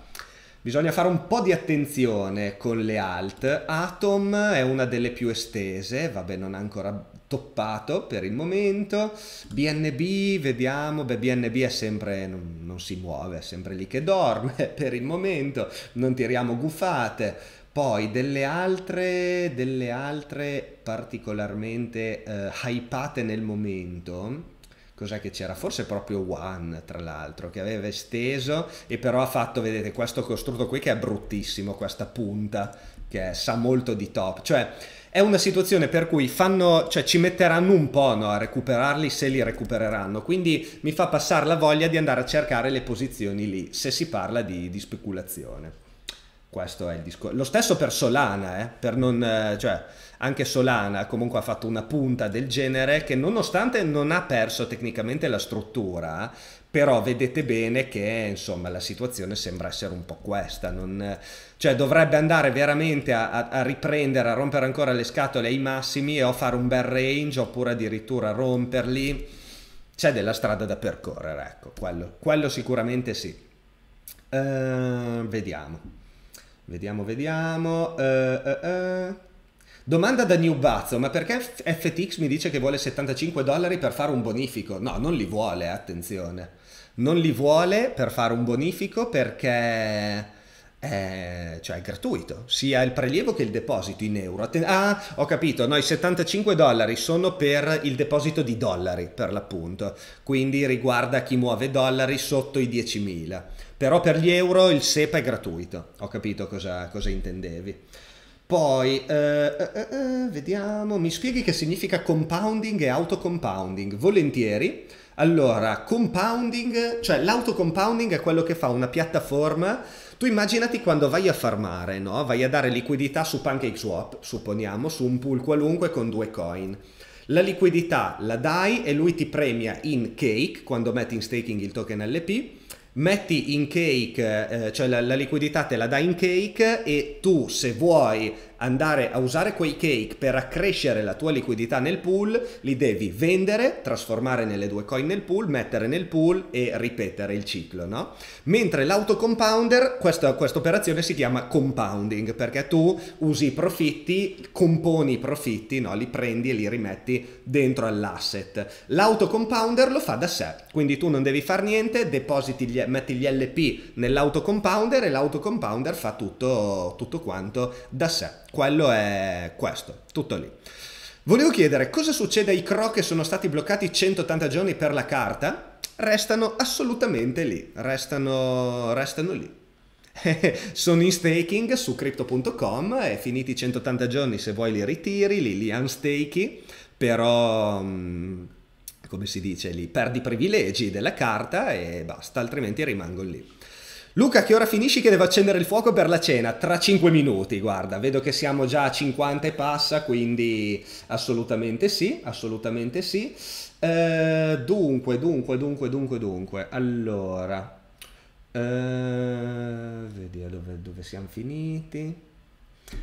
bisogna fare un po' di attenzione con le alt, Atom è una delle più estese, vabbè non ha ancora toppato per il momento. BNB, vediamo, beh BNB è sempre, non, non, si muove, è sempre lì che dorme <laughs> per il momento, non tiriamo gufate. Poi delle altre, delle altre particolarmente eh, hypate nel momento, cos'è che c'era? Forse proprio One, tra l'altro, che aveva esteso e però ha fatto, vedete, questo costrutto qui che è bruttissimo, questa punta, che è, sa molto di top. Cioè, è una situazione per cui fanno, cioè, ci metteranno un po' no, a recuperarli se li recupereranno, quindi mi fa passare la voglia di andare a cercare le posizioni lì, se si parla di, di speculazione. Questo è il discorso. Lo stesso per Solana, eh? per non, eh, cioè, anche Solana comunque ha fatto una punta del genere che nonostante non ha perso tecnicamente la struttura, però vedete bene che insomma, la situazione sembra essere un po' questa. Non, cioè, dovrebbe andare veramente a, a, riprendere, a rompere ancora le scatole ai massimi e o fare un bel range oppure addirittura romperli. C'è della strada da percorrere, ecco, quello, quello sicuramente sì. Uh, vediamo. Vediamo, vediamo. Uh, uh, uh. Domanda da Newbazzo, ma perché FTX mi dice che vuole 75 dollari per fare un bonifico? No, non li vuole, attenzione. Non li vuole per fare un bonifico perché... È, cioè è gratuito, sia il prelievo che il deposito in euro. Atten- ah, ho capito, no, i 75 dollari sono per il deposito di dollari, per l'appunto, quindi riguarda chi muove dollari sotto i 10.000 però per gli euro il SEPA è gratuito, ho capito cosa, cosa intendevi. Poi, eh, eh, eh, eh, vediamo, mi spieghi che significa compounding e autocompounding? Volentieri. Allora, compounding, cioè l'autocompounding è quello che fa una piattaforma. Tu immaginati quando vai a farmare, no? Vai a dare liquidità su PancakeSwap, supponiamo, su un pool qualunque con due coin. La liquidità la dai e lui ti premia in cake quando metti in staking il token LP metti in cake, eh, cioè la, la, liquidità te la dai in cake e tu se vuoi andare a usare quei cake per accrescere la tua liquidità nel pool, li devi vendere, trasformare nelle due coin nel pool, mettere nel pool e ripetere il ciclo, no? Mentre l'autocompounder, questa, operazione si chiama compounding perché tu usi i profitti, componi i profitti, no? li prendi e li rimetti dentro all'asset. L'autocompounder lo fa da sé, quindi tu non devi fare niente, depositi gli, metti gli LP nell'autocompounder e l'autocompounder fa tutto, tutto quanto da sé quello è questo, tutto lì. Volevo chiedere cosa succede ai croc che sono stati bloccati 180 giorni per la carta? Restano assolutamente lì, restano, restano lì. <laughs> sono in staking su crypto.com e finiti i 180 giorni se vuoi li ritiri, li, li unstaki, però mm, come si dice lì, perdi privilegi della carta e basta, altrimenti rimango lì. Luca, che ora finisci che devo accendere il fuoco per la cena? Tra 5 minuti, guarda, vedo che siamo già a 50 e passa, quindi assolutamente sì, assolutamente sì. Eh, dunque, dunque, dunque, dunque, dunque. Allora, eh, vediamo eh, dove, dove siamo finiti.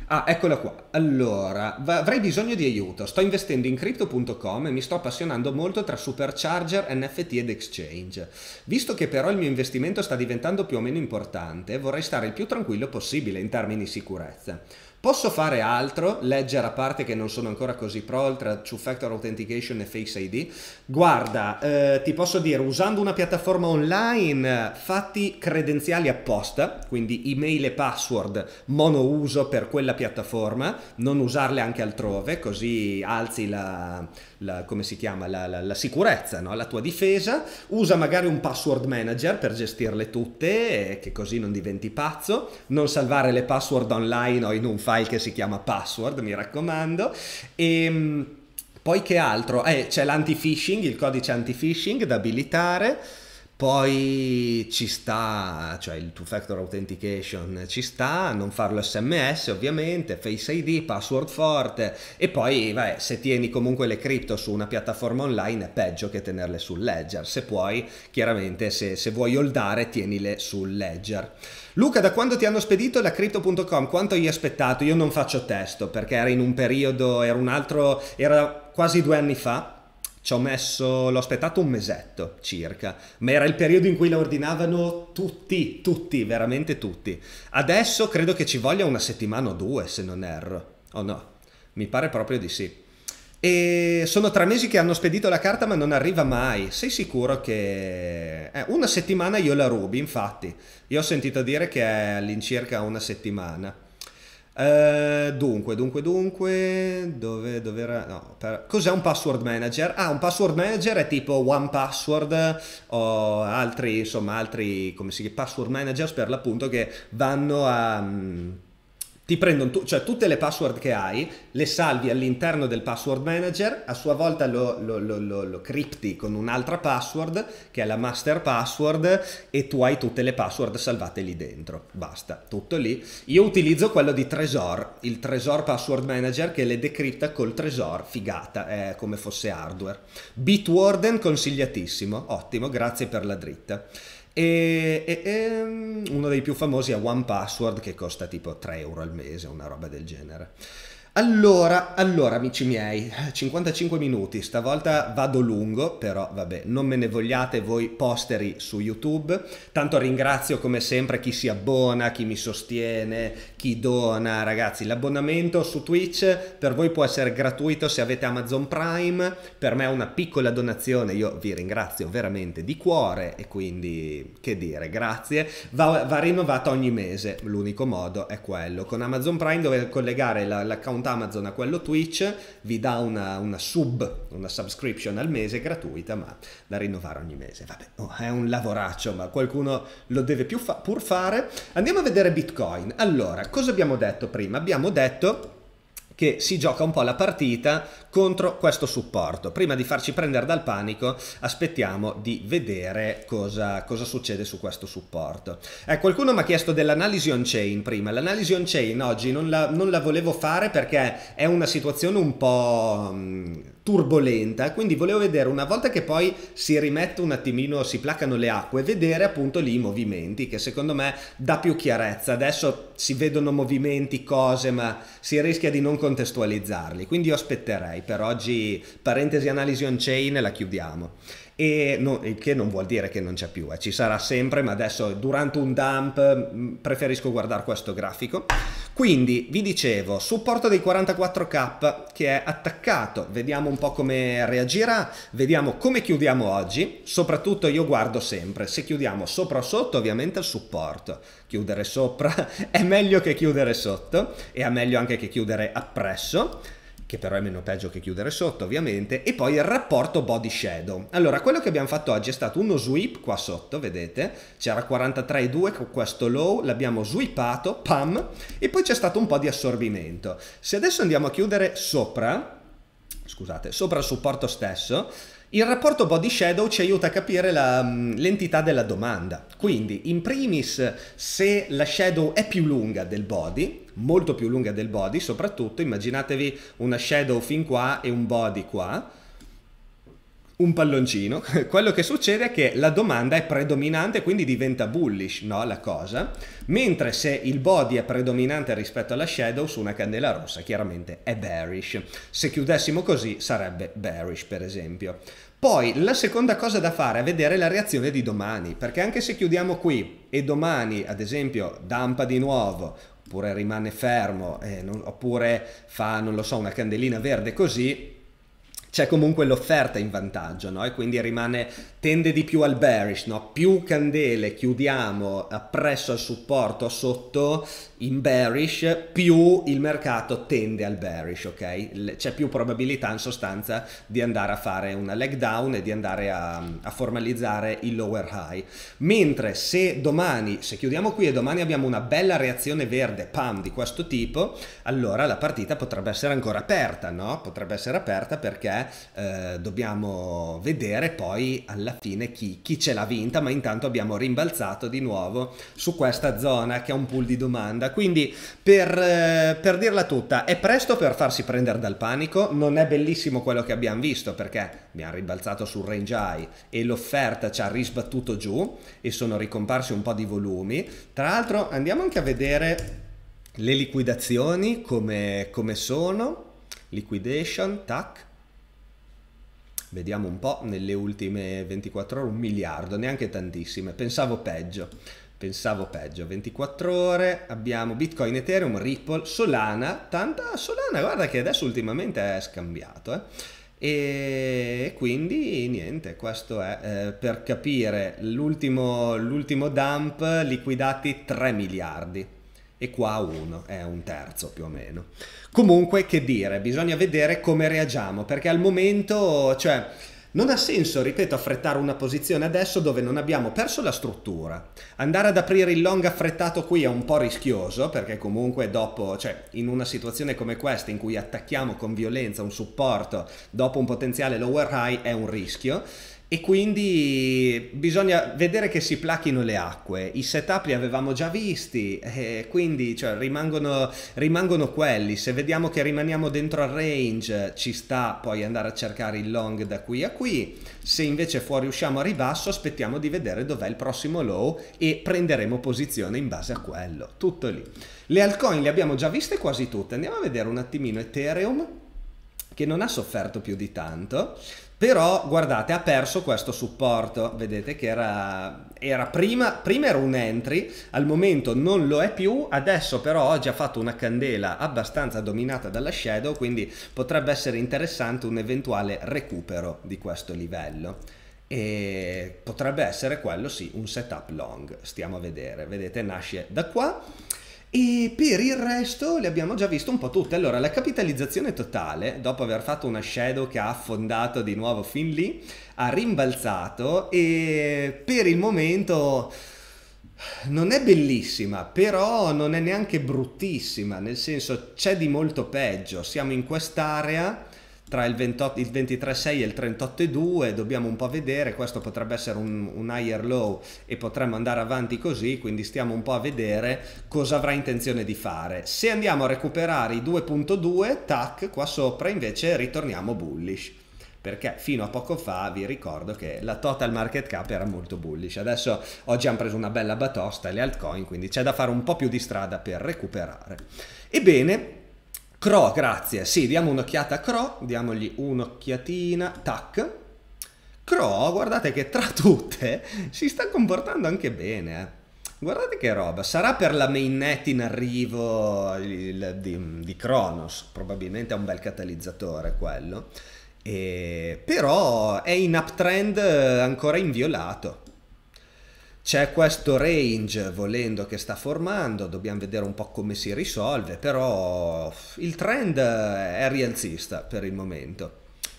Ah, eccola qua. Allora, avrei bisogno di aiuto. Sto investendo in crypto.com e mi sto appassionando molto tra supercharger, NFT ed exchange. Visto che però il mio investimento sta diventando più o meno importante, vorrei stare il più tranquillo possibile in termini di sicurezza. Posso fare altro, leggere a parte che non sono ancora così pro tra Two Factor Authentication e Face ID. Guarda, eh, ti posso dire, usando una piattaforma online, fatti credenziali apposta, quindi email e password monouso per quella piattaforma, non usarle anche altrove, così alzi la, la come si chiama, la, la, la sicurezza, no? la tua difesa. Usa magari un password manager per gestirle tutte, eh, che così non diventi pazzo. Non salvare le password online o in un file che si chiama password, mi raccomando. E ehm, poi che altro? Eh, c'è l'anti-phishing, il codice anti-phishing da abilitare. Poi ci sta, cioè il two-factor authentication ci sta, non farlo sms ovviamente, face ID, password forte e poi vabbè, se tieni comunque le cripto su una piattaforma online è peggio che tenerle sul ledger, se puoi chiaramente se, se vuoi holdare tienile sul ledger. Luca, da quando ti hanno spedito la crypto.com, quanto hai aspettato? Io non faccio testo perché era in un periodo, era un altro, era quasi due anni fa, ci ho messo, l'ho aspettato un mesetto circa, ma era il periodo in cui la ordinavano tutti, tutti, veramente tutti. Adesso credo che ci voglia una settimana o due, se non erro, o oh no? Mi pare proprio di sì. E sono tre mesi che hanno spedito la carta ma non arriva mai. Sei sicuro che... Eh, una settimana io la rubi, infatti. Io ho sentito dire che è all'incirca una settimana. Eh, dunque, dunque, dunque... Dove, dove era... No, per... Cos'è un password manager? Ah, un password manager è tipo One Password o altri, insomma, altri, come si chiama, password managers per l'appunto che vanno a... Mm, ti prendono tu, cioè tutte le password che hai, le salvi all'interno del password manager, a sua volta lo, lo, lo, lo, cripti con un'altra password che è la master password e tu hai tutte le password salvate lì dentro. Basta, tutto lì. Io utilizzo quello di Trezor il Trezor Password Manager che le decripta col Trezor figata, è come fosse hardware. Bitwarden consigliatissimo, ottimo, grazie per la dritta. E, e, e, ehm, uno dei più famosi è One Password che costa tipo 3 euro al mese, una roba del genere. Allora, allora amici miei, 55 minuti, stavolta vado lungo, però vabbè, non me ne vogliate voi posteri su YouTube, tanto ringrazio come sempre chi si abbona, chi mi sostiene, chi dona, ragazzi, l'abbonamento su Twitch per voi può essere gratuito se avete Amazon Prime, per me è una piccola donazione, io vi ringrazio veramente di cuore e quindi che dire, grazie, va, va rinnovata ogni mese, l'unico modo è quello, con Amazon Prime dovete collegare l'account Amazon a quello Twitch, vi dà una, una sub, una subscription al mese gratuita, ma da rinnovare ogni mese. Vabbè, oh, è un lavoraccio, ma qualcuno lo deve più fa- pur fare. Andiamo a vedere Bitcoin. Allora, cosa abbiamo detto prima? Abbiamo detto che si gioca un po' la partita contro questo supporto. Prima di farci prendere dal panico aspettiamo di vedere cosa, cosa succede su questo supporto. Eh, qualcuno mi ha chiesto dell'analisi on-chain prima. L'analisi on-chain oggi non la, non la, volevo fare perché è una situazione un po'... Mh, mm, turbolenta, quindi volevo vedere una volta che poi si rimette un attimino, si placano le acque, vedere appunto lì i movimenti che secondo me dà più chiarezza. Adesso si vedono movimenti, cose, ma si rischia di non contestualizzarli, quindi io aspetterei per oggi parentesi analisi on chain e la chiudiamo e non, il che non vuol dire che non c'è più, eh, ci sarà sempre, ma adesso durante un dump mm, preferisco guardare questo grafico. Quindi vi dicevo, supporto dei 44k che è attaccato, vediamo un po' come reagirà, vediamo come chiudiamo oggi, soprattutto io guardo sempre, se chiudiamo sopra o sotto ovviamente il supporto, chiudere sopra <laughs> è meglio che chiudere sotto e è meglio anche che chiudere appresso che però è meno peggio che chiudere sotto ovviamente, e poi il rapporto body shadow. Allora, quello che abbiamo fatto oggi è stato uno sweep qua sotto, vedete, c'era 43,2 con questo low, l'abbiamo sweepato, pam, e poi c'è stato un po' di assorbimento. Se adesso andiamo a chiudere sopra, scusate, sopra il supporto stesso, il rapporto body shadow ci aiuta a capire mm, l'entità della domanda. Quindi, in primis, se la shadow è più lunga del body, molto più lunga del body, soprattutto immaginatevi una shadow fin qua e un body qua, un palloncino, <laughs> quello che succede è che la domanda è predominante, quindi diventa bullish no, la cosa, mentre se il body è predominante rispetto alla shadow su una candela rossa chiaramente è bearish. Se chiudessimo così sarebbe bearish per esempio. Poi la seconda cosa da fare è vedere la reazione di domani, perché anche se chiudiamo qui e domani ad esempio dampa di nuovo oppure rimane fermo, eh, non, oppure fa, non lo so, una candelina verde così, c'è comunque l'offerta in vantaggio no? e quindi rimane tende di più al bearish, no? più candele chiudiamo eh, presso al supporto sotto in bearish, più il mercato tende al bearish, ok? C'è più probabilità in sostanza di andare a fare una leg down e di andare a, a formalizzare il lower high. Mentre se domani, se chiudiamo qui e domani abbiamo una bella reazione verde, pam, di questo tipo, allora la partita potrebbe essere ancora aperta, no? Potrebbe essere aperta perché eh, dobbiamo vedere poi alla fine chi, chi ce l'ha vinta, ma intanto abbiamo rimbalzato di nuovo su questa zona che è un pool di domanda. Quindi per, eh, per dirla tutta, è presto per farsi prendere dal panico, non è bellissimo quello che abbiamo visto perché abbiamo rimbalzato sul range high e l'offerta ci ha risbattuto giù e sono ricomparsi un po' di volumi. Tra l'altro andiamo anche a vedere le liquidazioni come, come sono liquidation, tac vediamo un po', nelle ultime 24 ore un miliardo, neanche tantissime, pensavo peggio, pensavo peggio, 24 ore, abbiamo Bitcoin, Ethereum, Ripple, Solana, tanta Solana, guarda che adesso ultimamente è scambiato, eh. E quindi niente, questo è eh, per capire l'ultimo dump liquidati 3 miliardi e qua uno, è un terzo più o meno. Comunque che dire, bisogna vedere come reagiamo perché al momento, cioè... Non ha senso, ripeto, affrettare una posizione adesso dove non abbiamo perso la struttura. Andare ad aprire il long affrettato qui è un po' rischioso perché comunque dopo, cioè in una situazione come questa in cui attacchiamo con violenza un supporto dopo un potenziale lower high è un rischio e quindi bisogna vedere che si plachino le acque. I setup li avevamo già visti, eh, quindi cioè, rimangono, rimangono, quelli. Se vediamo che rimaniamo dentro al range, ci sta poi andare a cercare il long da qui a qui. Se invece fuoriusciamo a ribasso, aspettiamo di vedere dov'è il prossimo low e prenderemo posizione in base a quello. Tutto lì. Le altcoin le abbiamo già viste quasi tutte. Andiamo a vedere un attimino Ethereum che non ha sofferto più di tanto però guardate, ha perso questo supporto, vedete che era, era prima, prima, era un entry, al momento non lo è più, adesso però ha già fatto una candela abbastanza dominata dalla shadow, quindi potrebbe essere interessante un eventuale recupero di questo livello. E potrebbe essere quello sì, un setup long, stiamo a vedere, vedete nasce da qua e per il resto le abbiamo già visto un po' tutte. Allora, la capitalizzazione totale, dopo aver fatto una shadow che ha affondato di nuovo fin lì, ha rimbalzato e per il momento non è bellissima, però non è neanche bruttissima, nel senso c'è di molto peggio. Siamo in quest'area tra il, 28, il 23.6 e il 38.2, dobbiamo un po' vedere, questo potrebbe essere un, un, higher low e potremmo andare avanti così, quindi stiamo un po' a vedere cosa avrà intenzione di fare. Se andiamo a recuperare i 2.2, tac, qua sopra invece ritorniamo bullish, perché fino a poco fa vi ricordo che la total market cap era molto bullish, adesso oggi hanno preso una bella batosta le altcoin, quindi c'è da fare un po' più di strada per recuperare. Ebbene, Cro, grazie. Sì, diamo un'occhiata a Cro, diamogli un'occhiatina. Tac. Cro, guardate che tra tutte si sta comportando anche bene. Eh. Guardate che roba, sarà per la mainnet in arrivo di, di Kronos, probabilmente è un bel catalizzatore quello, e, però è in uptrend eh, ancora inviolato. C'è questo range volendo che sta formando, dobbiamo vedere un po' come si risolve, però il trend è rialzista per il momento.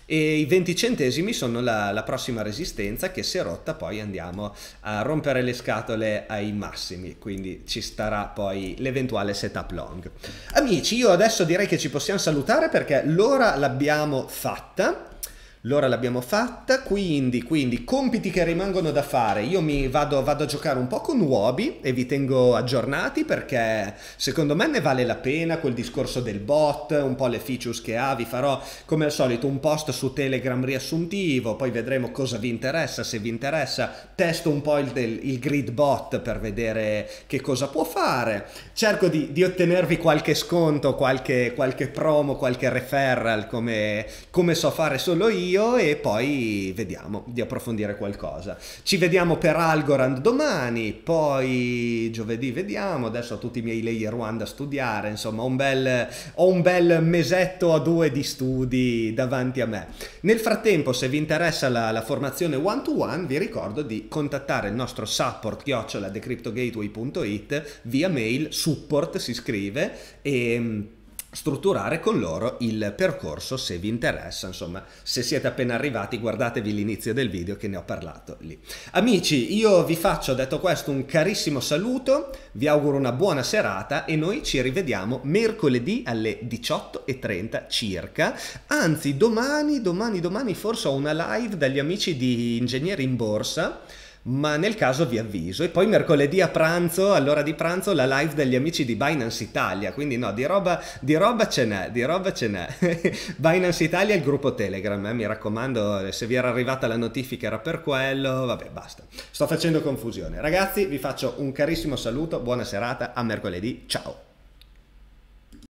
E i 20 centesimi sono la, la prossima resistenza che se rotta poi andiamo a rompere le scatole ai massimi, quindi ci starà poi l'eventuale setup long. Amici, io adesso direi che ci possiamo salutare perché l'ora l'abbiamo fatta. L'ora l'abbiamo fatta, quindi, quindi compiti che rimangono da fare. Io mi vado, vado a giocare un po' con Uobi e vi tengo aggiornati perché secondo me ne vale la pena quel discorso del bot, un po' le features che ha. Vi farò come al solito un post su Telegram riassuntivo, poi vedremo cosa vi interessa. Se vi interessa, testo un po' il, del, il grid bot per vedere che cosa può fare. Cerco di, di ottenervi qualche sconto, qualche, qualche promo, qualche referral come, come so fare solo io io e poi vediamo di approfondire qualcosa. Ci vediamo per Algorand domani, poi giovedì vediamo, adesso ho tutti i miei layer one da studiare, insomma ho un bel, ho un bel mesetto a due di studi davanti a me. Nel frattempo se vi interessa la, la formazione one to one vi ricordo di contattare il nostro support chiocciola via mail support si scrive e ehm, strutturare con loro il percorso se vi interessa insomma se siete appena arrivati guardatevi l'inizio del video che ne ho parlato lì amici io vi faccio detto questo un carissimo saluto vi auguro una buona serata e noi ci rivediamo mercoledì alle 18.30 circa anzi domani domani domani forse ho una live dagli amici di ingegneri in borsa ma nel caso vi avviso. E poi mercoledì a pranzo, all'ora di pranzo, la live degli amici di Binance Italia, quindi no, di roba, di roba ce n'è, di roba ce n'è. <laughs> Binance Italia è il gruppo Telegram, eh, mi raccomando, se vi era arrivata la notifica era per quello, vabbè basta, sto facendo confusione. Ragazzi vi faccio un carissimo saluto, buona serata, a mercoledì, ciao!